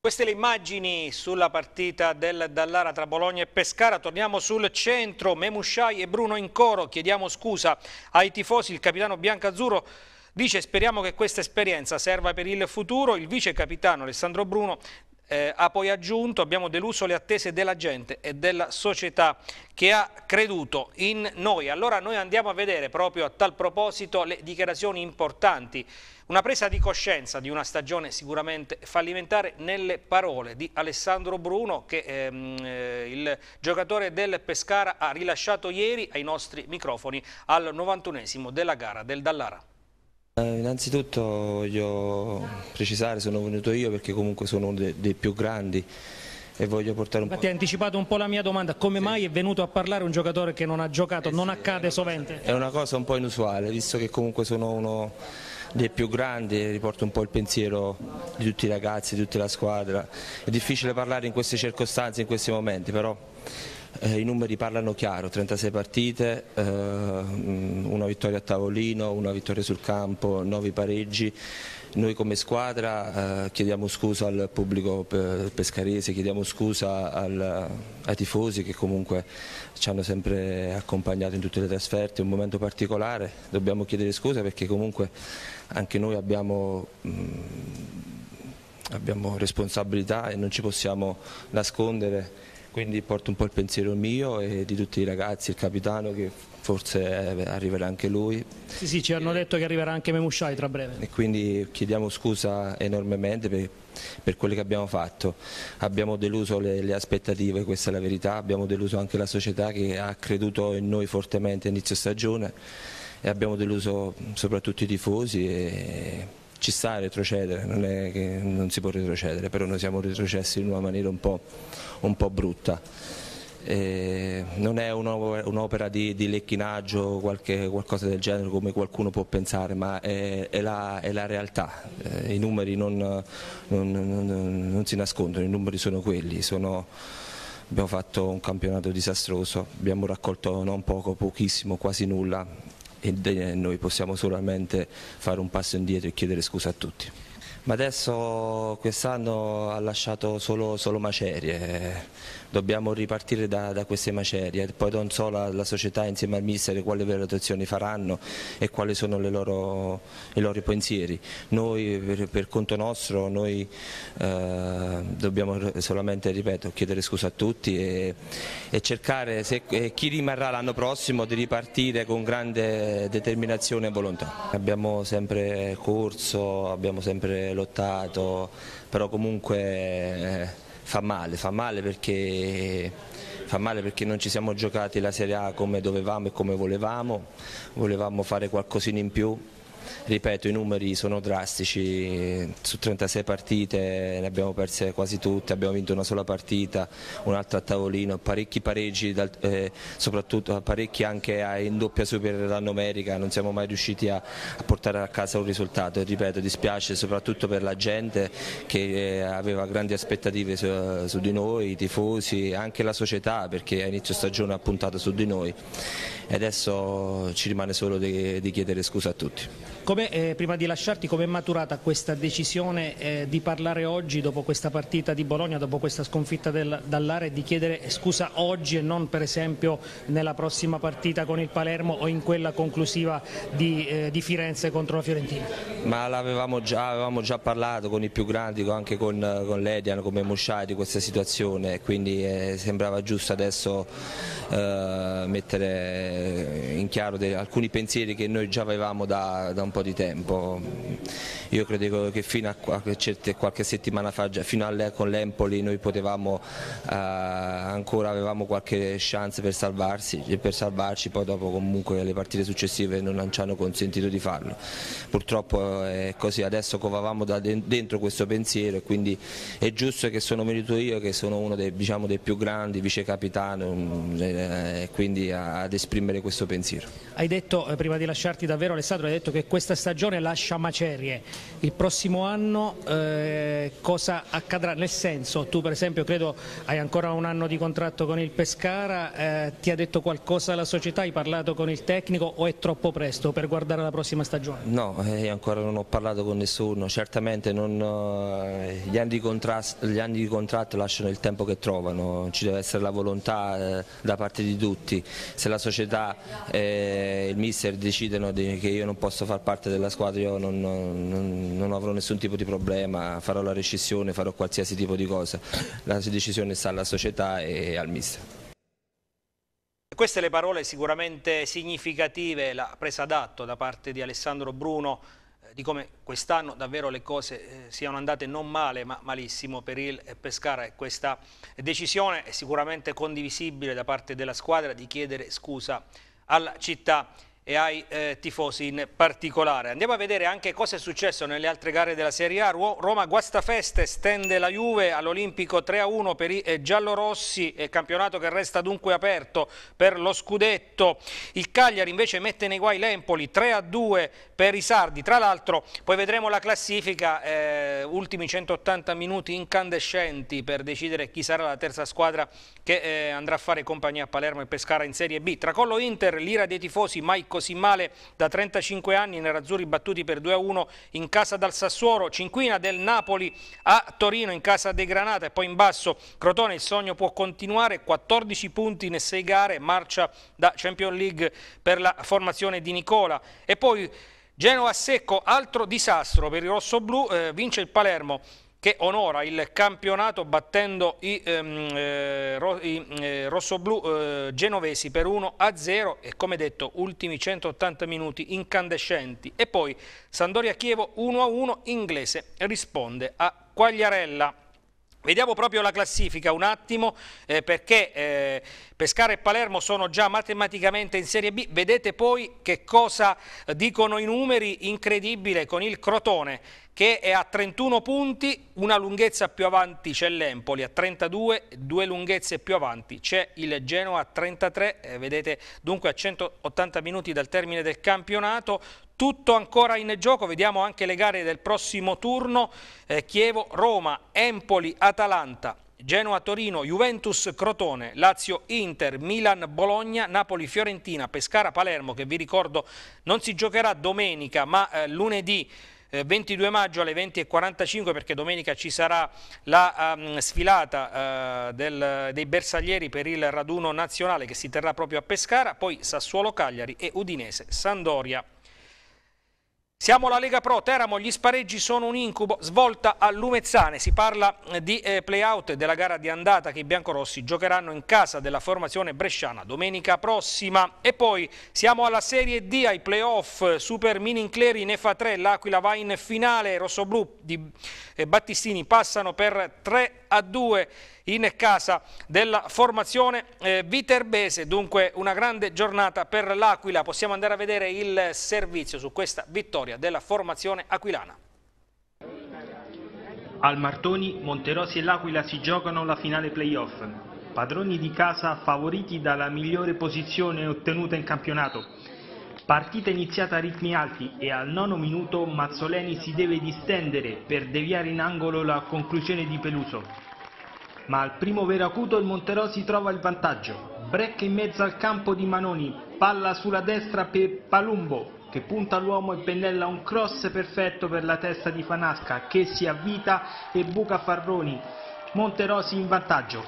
Queste le immagini sulla partita del Dallara tra Bologna e Pescara. Torniamo sul centro. Memusciai e Bruno in coro. Chiediamo scusa ai tifosi. Il capitano biancazzurro dice speriamo che questa esperienza serva per il futuro. Il vice capitano Alessandro Bruno eh, ha poi aggiunto abbiamo deluso le attese della gente e della società che ha creduto in noi. Allora noi andiamo a vedere proprio a tal proposito le dichiarazioni importanti, una presa di coscienza di una stagione sicuramente fallimentare nelle parole di Alessandro Bruno che ehm, eh, il giocatore del Pescara ha rilasciato ieri ai nostri microfoni al 91 esimo della gara del Dallara. Eh, innanzitutto voglio precisare, sono venuto io perché comunque sono uno dei, più grandi e voglio portare un Infatti, po'. Ti hai anticipato un po' la mia domanda, come sì. mai è venuto a parlare un giocatore che non ha giocato, eh non sì, accade è sovente? è una cosa un po' inusuale, visto che comunque sono uno dei più grandi riporto un po' il pensiero di tutti i ragazzi, di tutta la squadra. È difficile parlare in queste circostanze, in questi momenti, però eh, I numeri parlano chiaro, 36 partite, eh, una vittoria a tavolino, una vittoria sul campo, 9 pareggi. Noi come squadra eh, chiediamo scusa al pubblico pescarese, chiediamo scusa al, ai tifosi che comunque ci hanno sempre accompagnato in tutte le trasferte, è un momento particolare, dobbiamo chiedere scusa perché comunque anche noi abbiamo... Mh, abbiamo responsabilità e non ci possiamo nascondere quindi porto un po' il pensiero mio e di tutti i ragazzi, il capitano che forse arriverà anche lui. Sì, sì, ci hanno detto che arriverà anche Memusciai tra breve. E quindi chiediamo scusa enormemente per, per quello che abbiamo fatto. Abbiamo deluso le, le, aspettative, questa è la verità, abbiamo deluso anche la società che ha creduto in noi fortemente a inizio stagione e abbiamo deluso soprattutto i tifosi. E ci sta a retrocedere, non è che non si può retrocedere, però noi siamo retrocessi in una maniera un po', un po brutta. E non è un'opera di, di, lecchinaggio o qualcosa del genere come qualcuno può pensare, ma è, è, la, è la, realtà, eh, i numeri non, non, non, non, si nascondono, i numeri sono quelli, sono, abbiamo fatto un campionato disastroso, abbiamo raccolto non poco, pochissimo, quasi nulla, e noi possiamo solamente fare un passo indietro e chiedere scusa a tutti. Ma adesso quest'anno ha lasciato solo, solo macerie dobbiamo ripartire da, da queste macerie, poi non so la, la, società insieme al mister quali valutazioni faranno e quali sono loro, i loro pensieri. Noi per, per conto nostro noi, eh, dobbiamo solamente ripeto, chiedere scusa a tutti e, e cercare se, e chi rimarrà l'anno prossimo di ripartire con grande determinazione e volontà. Abbiamo sempre corso, abbiamo sempre lottato, però comunque... Eh, fa male, fa male perché fa male perché non ci siamo giocati la Serie A come dovevamo e come volevamo, volevamo fare qualcosina in più ripeto i numeri sono drastici, su 36 partite ne abbiamo perse quasi tutte, abbiamo vinto una sola partita, un'altra a tavolino, parecchi pareggi, eh, soprattutto parecchi anche in doppia superiorità numerica, non siamo mai riusciti a, a portare a casa un risultato, ripeto dispiace soprattutto per la gente che eh, aveva grandi aspettative su, su di noi, i tifosi, anche la società perché a inizio stagione ha puntato su di noi e adesso ci rimane solo di, di chiedere scusa a tutti. Come, eh, prima di lasciarti, come è maturata questa decisione eh, di parlare oggi dopo questa partita di Bologna, dopo questa sconfitta dall'area e di chiedere scusa oggi e non per esempio nella prossima partita con il Palermo o in quella conclusiva di, eh, di Firenze contro la Fiorentina? Ma l'avevamo già, avevamo già parlato con i più grandi, anche con, con l'Edian, come Musciai di questa situazione, quindi eh, sembrava giusto adesso eh, mettere in chiaro dei, alcuni pensieri che noi già avevamo da, da un po' di tempo. Io credo che fino a qualche, qualche settimana fa, già, fino a, con l'Empoli, noi potevamo, eh, ancora avevamo qualche chance per, salvarsi, per salvarci, poi dopo comunque le partite successive non ci hanno consentito di farlo. Purtroppo eh, è così, adesso covavamo da dentro questo pensiero e quindi è giusto che sono venuto io, che sono uno dei, diciamo, dei più grandi vice capitano, mm, eh, quindi ad esprimere questo pensiero. Hai detto, eh, prima di lasciarti davvero Alessandro, hai detto che questa questa stagione lascia macerie, il prossimo anno eh, cosa accadrà? Nel senso, tu per esempio credo hai ancora un anno di contratto con il Pescara, eh, ti ha detto qualcosa la società, hai parlato con il tecnico o è troppo presto per guardare la prossima stagione? No, eh, ancora non ho parlato con nessuno, certamente non, eh, gli, anni gli, anni di contratto lasciano il tempo che trovano, ci deve essere la volontà eh, da parte di tutti, se la società e il mister decidono che io non posso far parte parte della squadra io non, non, non, avrò nessun tipo di problema, farò la rescissione, farò qualsiasi tipo di cosa, la decisione sta alla società e al mister. Queste le parole sicuramente significative, la presa d'atto da parte di Alessandro Bruno eh, di come quest'anno davvero le cose eh, siano andate non male ma malissimo per il eh, Pescara e questa decisione è sicuramente condivisibile da parte della squadra di chiedere scusa alla città e ai eh, tifosi in particolare. Andiamo a vedere anche cosa è successo nelle altre gare della Serie A. Roma guastafeste stende la Juve all'Olimpico 3-1 per i eh, giallorossi, eh, campionato che resta dunque aperto per lo scudetto. Il Cagliari invece mette nei guai l'Empoli 3-2 per i Sardi. Tra l'altro poi vedremo la classifica, eh, ultimi 180 minuti incandescenti per decidere chi sarà la terza squadra che eh, andrà a fare compagnia a Palermo e Pescara in Serie B. Tracollo Inter, l'ira dei tifosi, Maico così male da 35 anni, nerazzurri battuti per 2-1 in casa dal Sassuolo, cinquina del Napoli a Torino in casa dei Granata e poi in basso Crotone, il sogno può continuare, 14 punti in 6 gare, marcia da Champions League per la formazione di Nicola e poi Genova a secco, altro disastro per i rossoblù, eh, vince il Palermo che onora il campionato battendo i, ehm, eh, ro i eh, rossoblù eh, genovesi per 1-0 a e come detto ultimi 180 minuti incandescenti e poi Sandoria-Chievo 1-1 a inglese risponde a Quagliarella. Vediamo proprio la classifica un attimo eh, perché eh, Pescara e Palermo sono già matematicamente in Serie B, vedete poi che cosa eh, dicono i numeri, incredibile con il Crotone che è a 31 punti, una lunghezza più avanti c'è l'Empoli a 32, due lunghezze più avanti c'è il Genoa a 33, eh, vedete dunque a 180 minuti dal termine del campionato, tutto ancora in gioco, vediamo anche le gare del prossimo turno, eh, Chievo, Roma, Empoli, Atalanta, Genoa-Torino, Juventus-Crotone, Lazio-Inter, Milan-Bologna, Napoli-Fiorentina, Pescara-Palermo che vi ricordo non si giocherà domenica ma eh, lunedì 22 eh, maggio alle 20.45 perché domenica ci sarà la um, sfilata uh, del, dei bersaglieri per il raduno nazionale che si terrà proprio a Pescara, poi Sassuolo Cagliari e Udinese Sandoria. Siamo alla Lega Pro, Teramo, gli spareggi sono un incubo, svolta a Lumezzane, si parla eh, di eh, playout della gara di andata che i biancorossi giocheranno in casa della formazione bresciana domenica prossima e poi siamo alla Serie D ai playoff, Super Minincleri ne fa tre, l'Aquila va in finale, Rossoblu di eh, Battistini passano per 3 a 2 in casa della formazione eh, viterbese. Dunque una grande giornata per l'Aquila. Possiamo andare a vedere il servizio su questa vittoria della formazione aquilana. Al Martoni, Monterosi e l'Aquila si giocano la finale playoff. Padroni di casa favoriti dalla migliore posizione ottenuta in campionato. Partita iniziata a ritmi alti e al nono minuto Mazzoleni si deve distendere per deviare in angolo la conclusione di Peluso ma al primo vero acuto il Monterosi trova il vantaggio. Break in mezzo al campo di Manoni, palla sulla destra per Palumbo che punta l'uomo e pennella un cross perfetto per la testa di Fanasca che si avvita e buca Farroni. Monterosi in vantaggio.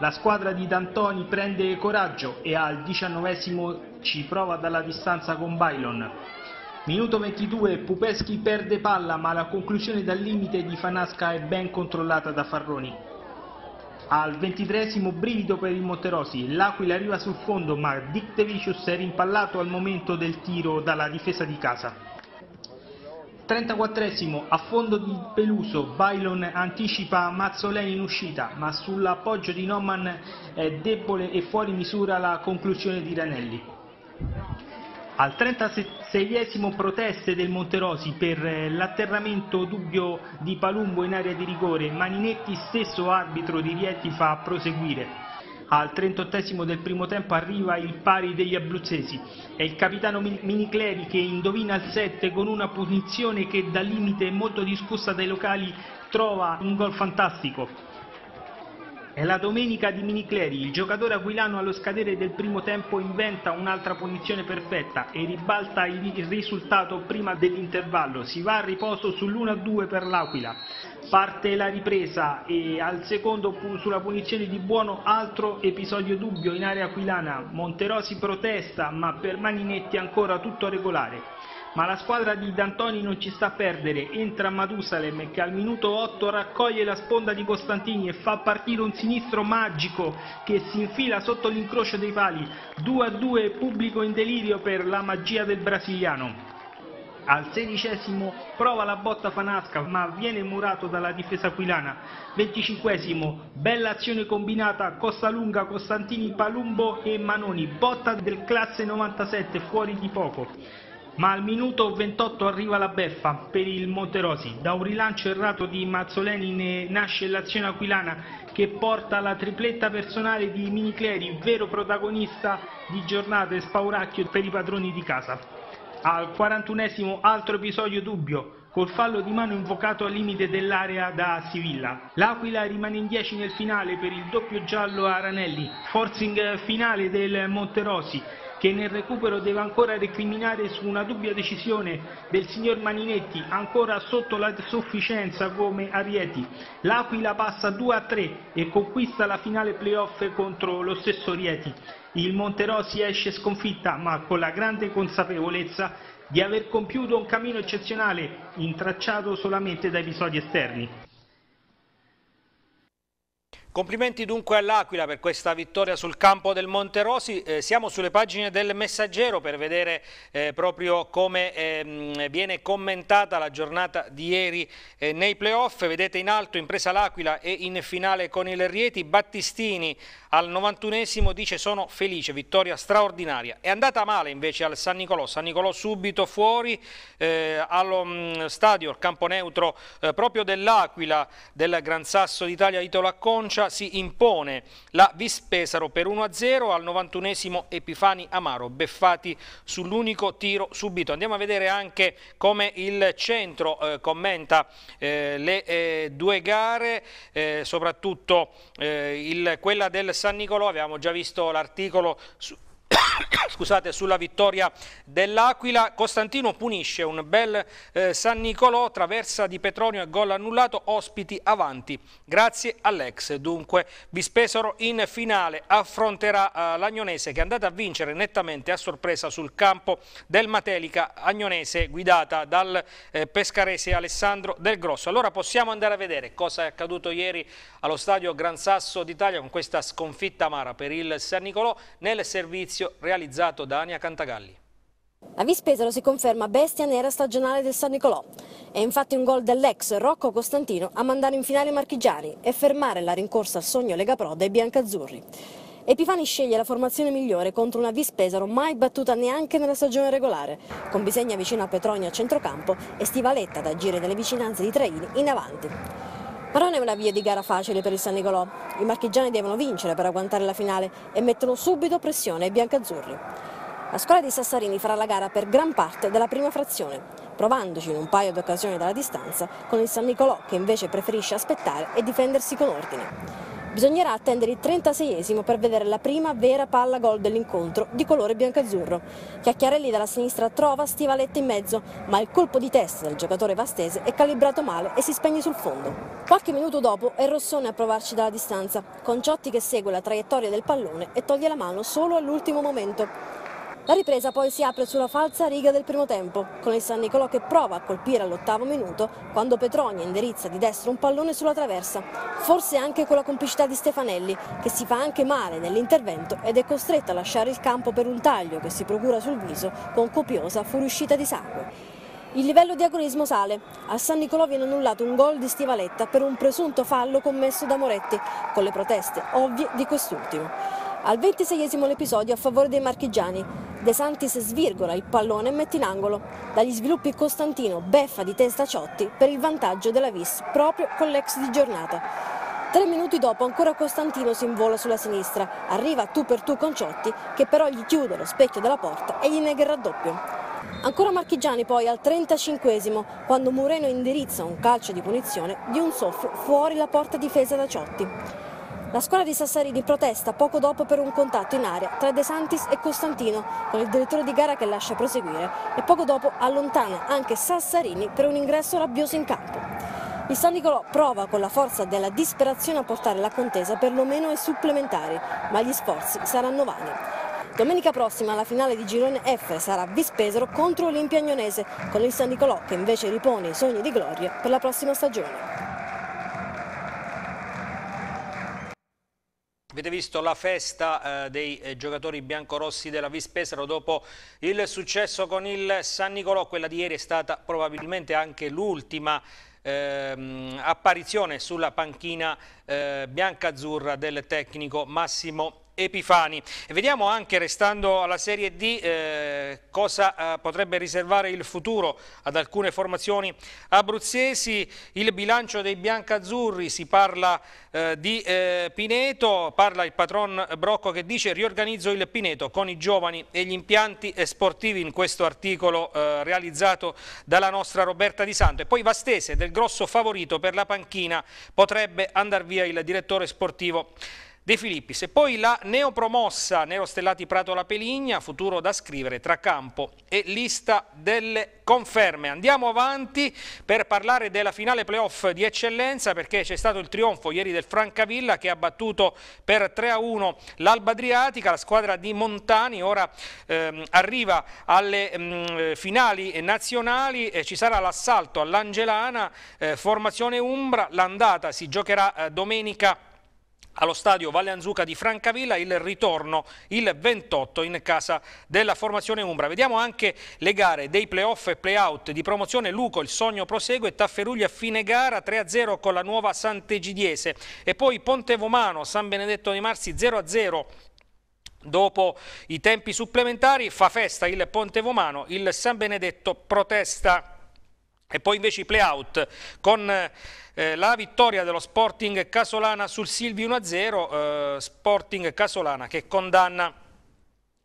La squadra di D'Antoni prende coraggio e al diciannovesimo ci prova dalla distanza con Bailon. Minuto 22, Pupeschi perde palla ma la conclusione dal limite di Fanasca è ben controllata da Farroni. Al ventitresimo brivido per il Monterosi, l'Aquila arriva sul fondo ma Dictevicius è rimpallato al momento del tiro dalla difesa di casa. 34esimo a fondo di Peluso, Bailon anticipa Mazzoleni in uscita, ma sull'appoggio di Noman è debole e fuori misura la conclusione di Ranelli. Al 36esimo proteste del Monterosi per eh, l'atterramento dubbio di Palumbo in area di rigore, Maninetti stesso arbitro di Rieti fa proseguire. Al 38 del primo tempo arriva il pari degli abruzzesi. È il capitano Minicleri che indovina il 7 con una punizione che da limite molto discussa dai locali trova un gol fantastico. È la domenica di Minicleri, il giocatore aquilano allo scadere del primo tempo inventa un'altra punizione perfetta e ribalta il risultato prima dell'intervallo, si va a riposo sull'1-2 per l'Aquila, parte la ripresa e al secondo sulla punizione di Buono altro episodio dubbio in area aquilana, Monterosi protesta ma per Maninetti ancora tutto regolare ma la squadra di D'Antoni non ci sta a perdere, entra a Matusalem che al minuto 8 raccoglie la sponda di Costantini e fa partire un sinistro magico che si infila sotto l'incrocio dei pali, 2 a 2 pubblico in delirio per la magia del brasiliano. Al sedicesimo prova la botta Fanasca ma viene murato dalla difesa aquilana. Venticinquesimo, bella azione combinata, Costa Lunga, Costantini, Palumbo e Manoni, botta del classe 97 fuori di poco ma al minuto 28 arriva la beffa per il Monterosi. Da un rilancio errato di Mazzoleni ne nasce l'azione aquilana che porta la tripletta personale di Minicleri, vero protagonista di giornate spauracchio per i padroni di casa. Al 41esimo altro episodio dubbio, col fallo di mano invocato al limite dell'area da Sivilla. L'Aquila rimane in 10 nel finale per il doppio giallo a Ranelli, forcing finale del Monterosi, che nel recupero deve ancora recriminare su una dubbia decisione del signor Maninetti, ancora sotto la sufficienza come a Rieti. L'Aquila passa 2 a 3 e conquista la finale playoff contro lo stesso Rieti. Il Monterosi esce sconfitta ma con la grande consapevolezza di aver compiuto un cammino eccezionale, intracciato solamente da episodi esterni. Complimenti dunque all'Aquila per questa vittoria sul campo del Monterosi. Eh, siamo sulle pagine del Messaggero per vedere eh, proprio come ehm, viene commentata la giornata di ieri eh, nei playoff. Vedete in alto impresa l'Aquila e in finale con il Rieti. Battistini al 91esimo dice sono felice, vittoria straordinaria. È andata male invece al San Nicolò, San Nicolò subito fuori eh, allo mh, mm, stadio, al campo neutro eh, proprio dell'Aquila del Gran Sasso d'Italia Italo Acconcia si impone la Vispesaro per 1-0 al 91esimo Epifani Amaro, beffati sull'unico tiro subito. Andiamo a vedere anche come il centro eh, commenta eh, le eh, due gare, eh, soprattutto il, quella del San Nicolò, avevamo già visto l'articolo su (coughs) scusate, sulla vittoria dell'Aquila. Costantino punisce un bel eh, San Nicolò, traversa di Petronio e gol annullato, ospiti avanti. Grazie all'ex. Dunque, Vispesoro in finale affronterà eh, l'Agnonese che è andata a vincere nettamente a sorpresa sul campo del Matelica Agnonese guidata dal eh, pescarese Alessandro Del Grosso. Allora possiamo andare a vedere cosa è accaduto ieri allo stadio Gran Sasso d'Italia con questa sconfitta amara per il San Nicolò nel servizio regionale realizzato da Ania Cantagalli. La Vispesaro si conferma bestia nera stagionale del San Nicolò. È infatti un gol dell'ex Rocco Costantino a mandare in finale i marchigiani e fermare la rincorsa al sogno Lega Pro dei biancazzurri. Epifani sceglie la formazione migliore contro una Vispesaro mai battuta neanche nella stagione regolare, con Bisegna vicino a Petronio a centrocampo e Stivaletta ad agire nelle vicinanze di Traini in avanti. Però non è una via di gara facile per il San Nicolò. I marchigiani devono vincere per agguantare la finale e mettono subito pressione ai biancazzurri. La squadra di Sassarini farà la gara per gran parte della prima frazione, provandoci in un paio di occasioni dalla distanza con il San Nicolò che invece preferisce aspettare e difendersi con ordine. Bisognerà attendere il 36esimo per vedere la prima vera palla gol dell'incontro di colore biancazzurro. Chiacchiarelli dalla sinistra trova Stivaletta in mezzo, ma il colpo di testa del giocatore vastese è calibrato male e si spegne sul fondo. Qualche minuto dopo è Rossone a provarci dalla distanza, con Ciotti che segue la traiettoria del pallone e toglie la mano solo all'ultimo momento. La ripresa poi si apre sulla falsa riga del primo tempo, con il San Nicolò che prova a colpire all'ottavo minuto quando Petronia indirizza di destra un pallone sulla traversa, forse anche con la complicità di Stefanelli, che si fa anche male nell'intervento ed è costretto a lasciare il campo per un taglio che si procura sul viso con copiosa fuoriuscita di sangue. Il livello di agonismo sale. A San Nicolò viene annullato un gol di Stivaletta per un presunto fallo commesso da Moretti, con le proteste ovvie di quest'ultimo. Al 26 l'episodio a favore dei marchigiani, De Santis svirgola il pallone e mette in angolo. Dagli sviluppi Costantino beffa di testa Ciotti per il vantaggio della Vis, proprio con l'ex di giornata. Tre minuti dopo ancora Costantino si invola sulla sinistra, arriva tu per tu con Ciotti che però gli chiude lo specchio della porta e gli nega il raddoppio. Ancora Marchigiani poi al 35 quando Mureno indirizza un calcio di punizione di un soffio fuori la porta difesa da Ciotti. La squadra di Sassarini protesta poco dopo per un contatto in aria tra De Santis e Costantino, con il direttore di gara che lascia proseguire e poco dopo allontana anche Sassarini per un ingresso rabbioso in campo. Il San Nicolò prova con la forza della disperazione a portare la contesa perlomeno ai supplementari, ma gli sforzi saranno vani. Domenica prossima la finale di girone F sarà Vispesero contro Olimpia Agnonese, con il San Nicolò che invece ripone i sogni di gloria per la prossima stagione. Avete visto la festa eh, dei eh, giocatori biancorossi della Vispesaro dopo il successo con il San Nicolò, quella di ieri è stata probabilmente anche l'ultima ehm, apparizione sulla panchina eh, bianca-azzurra del tecnico Massimo Epifani. E vediamo anche, restando alla Serie D, eh, cosa eh, potrebbe riservare il futuro ad alcune formazioni abruzzesi. Il bilancio dei biancazzurri, si parla eh, di eh, Pineto, parla il patron Brocco che dice riorganizzo il Pineto con i giovani e gli impianti sportivi in questo articolo eh, realizzato dalla nostra Roberta Di Santo. E poi Vastese, del grosso favorito per la panchina, potrebbe andare via il direttore sportivo De Filippis e poi la neopromossa Nero Stellati Prato La Peligna, futuro da scrivere tra campo e lista delle conferme. Andiamo avanti per parlare della finale playoff di eccellenza perché c'è stato il trionfo ieri del Francavilla che ha battuto per 3-1 l'Alba Adriatica, la squadra di Montani ora ehm, arriva alle ehm, finali nazionali, e ci sarà l'assalto all'Angelana, eh, formazione Umbra, l'andata si giocherà eh, domenica allo stadio Valle Anzuca di Francavilla il ritorno il 28 in casa della formazione Umbra. Vediamo anche le gare dei playoff e playout di promozione Luco, il sogno prosegue, Tafferuglia a fine gara 3-0 con la nuova Sant'Egidiese e poi Pontevomano, San Benedetto dei Marsi 0-0 Dopo i tempi supplementari fa festa il Ponte Vomano, il San Benedetto protesta e poi invece i playout con eh, la vittoria dello Sporting Casolana sul Silvi 1-0, eh, Sporting Casolana che condanna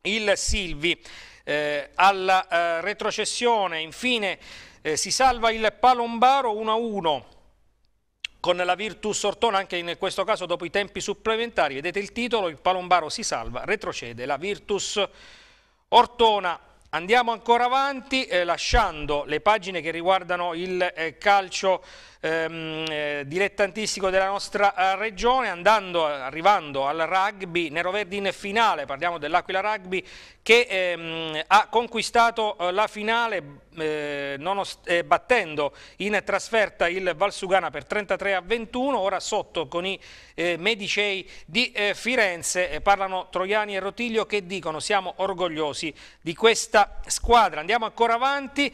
il Silvi eh, alla eh, retrocessione. Infine eh, si salva il Palombaro 1-1 con la Virtus Ortona anche in questo caso dopo i tempi supplementari. Vedete il titolo, il Palombaro si salva, retrocede la Virtus Ortona. Andiamo ancora avanti eh, lasciando le pagine che riguardano il eh, calcio ehm, eh, dilettantistico della nostra eh, regione, andando, arrivando al rugby Nero neroverdi in finale, parliamo dell'Aquila Rugby che ehm, ha conquistato eh, la finale eh, eh, battendo in trasferta il Valsugana per 33 a 21, ora sotto con i eh, Medicei di Firenze, parlano Troiani e Rotiglio che dicono siamo orgogliosi di questa squadra, andiamo ancora avanti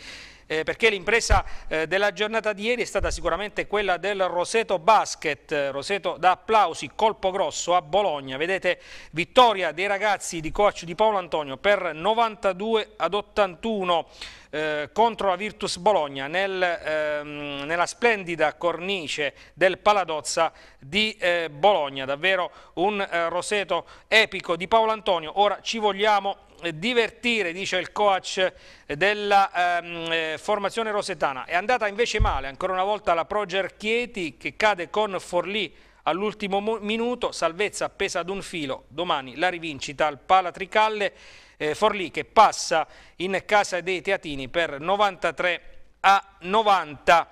eh, perché l'impresa eh, della giornata di ieri è stata sicuramente quella del Roseto Basket, Roseto da applausi, colpo grosso a Bologna, vedete vittoria dei ragazzi di coach di Paolo Antonio per 92 ad 81 eh, contro la Virtus Bologna nel, ehm, nella splendida cornice del Paladozza di eh, Bologna, davvero un eh, roseto epico di Paolo Antonio, ora ci vogliamo divertire, dice il coach della ehm, eh, formazione rosetana. È andata invece male, ancora una volta la Proger Chieti che cade con Forlì all'ultimo minuto, salvezza appesa ad un filo, domani la rivincita al Pala Tricalle, eh, Forlì che passa in casa dei Teatini per 93 a 90.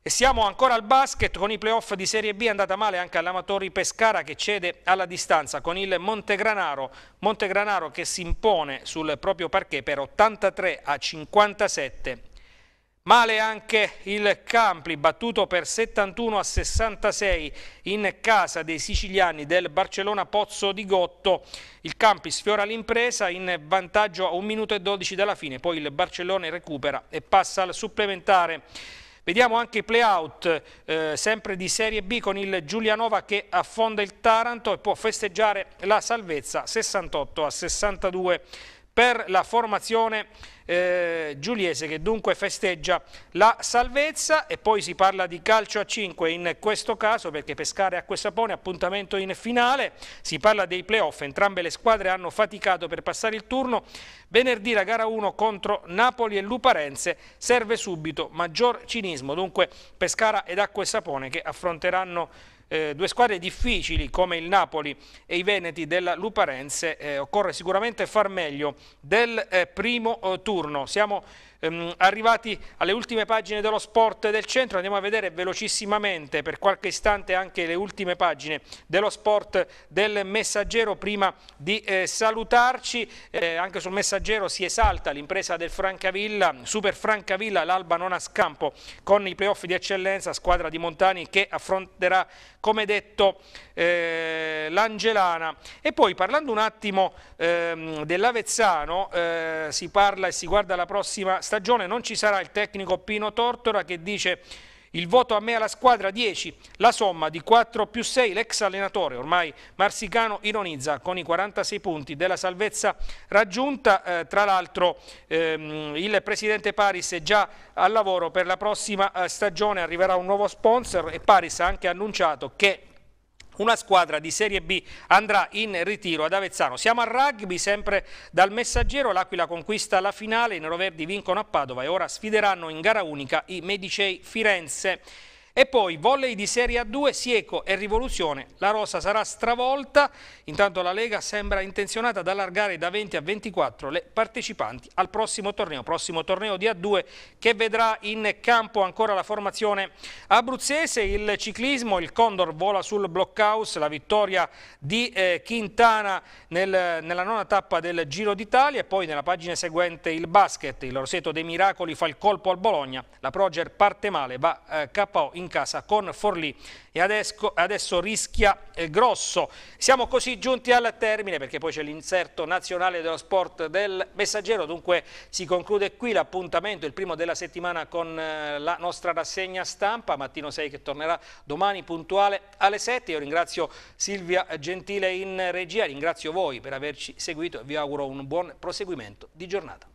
E siamo ancora al basket con i playoff di Serie B, è andata male anche all'Amatori Pescara che cede alla distanza con il Montegranaro, Montegranaro che si impone sul proprio parquet per 83 a 57. Male anche il Campli, battuto per 71 a 66 in casa dei siciliani del Barcellona Pozzo di Gotto. Il Campi sfiora l'impresa in vantaggio a 1 minuto e 12 dalla fine, poi il Barcellona recupera e passa al supplementare. Vediamo anche i playout eh, sempre di Serie B con il Giulianova che affonda il Taranto e può festeggiare la salvezza 68 a 62 per la formazione eh, Giuliese che dunque festeggia la salvezza e poi si parla di calcio a 5 in questo caso perché Pescare a Quessapone appuntamento in finale, si parla dei playoff, entrambe le squadre hanno faticato per passare il turno, venerdì la gara 1 contro Napoli e Luparense serve subito maggior cinismo, dunque Pescara ed Acqua e Sapone che affronteranno eh, due squadre difficili come il Napoli e i Veneti della Luparense, eh, occorre sicuramente far meglio del eh, primo eh, turno. Siamo Ehm, arrivati alle ultime pagine dello sport del centro, andiamo a vedere velocissimamente per qualche istante anche le ultime pagine dello sport del messaggero prima di eh, salutarci. Eh, anche sul messaggero si esalta l'impresa del Francavilla, Super Francavilla, l'Alba non a scampo con i playoff di eccellenza, squadra di Montani che affronterà come detto eh, l'Angelana. E poi parlando un attimo ehm, dell'Avezzano, eh, si parla e si guarda la prossima stagione non ci sarà il tecnico Pino Tortora che dice il voto a me alla squadra 10, la somma di 4 più 6, l'ex allenatore ormai Marsicano ironizza con i 46 punti della salvezza raggiunta, eh, tra l'altro ehm, il presidente Paris è già al lavoro per la prossima eh, stagione, arriverà un nuovo sponsor e Paris ha anche annunciato che una squadra di Serie B andrà in ritiro ad Avezzano. Siamo al rugby, sempre dal messaggero, l'Aquila conquista la finale, i neroverdi vincono a Padova e ora sfideranno in gara unica i Medicei Firenze. E poi volley di Serie A2, Sieco e Rivoluzione. La rossa sarà stravolta, intanto la Lega sembra intenzionata ad allargare da 20 a 24 le partecipanti al prossimo torneo, prossimo torneo di A2 che vedrà in campo ancora la formazione abruzzese, il ciclismo, il Condor vola sul blockhouse, la vittoria di eh, Quintana nel, nella nona tappa del Giro d'Italia e poi nella pagina seguente il basket, il Roseto dei Miracoli fa il colpo al Bologna, la Proger parte male, va eh, KO in in casa con Forlì e adesso, adesso rischia eh, grosso. Siamo così giunti al termine perché poi c'è l'inserto nazionale dello sport del messaggero, dunque si conclude qui l'appuntamento, il primo della settimana con eh, la nostra rassegna stampa, mattino 6 che tornerà domani puntuale alle 7. Io ringrazio Silvia Gentile in regia, ringrazio voi per averci seguito e vi auguro un buon proseguimento di giornata.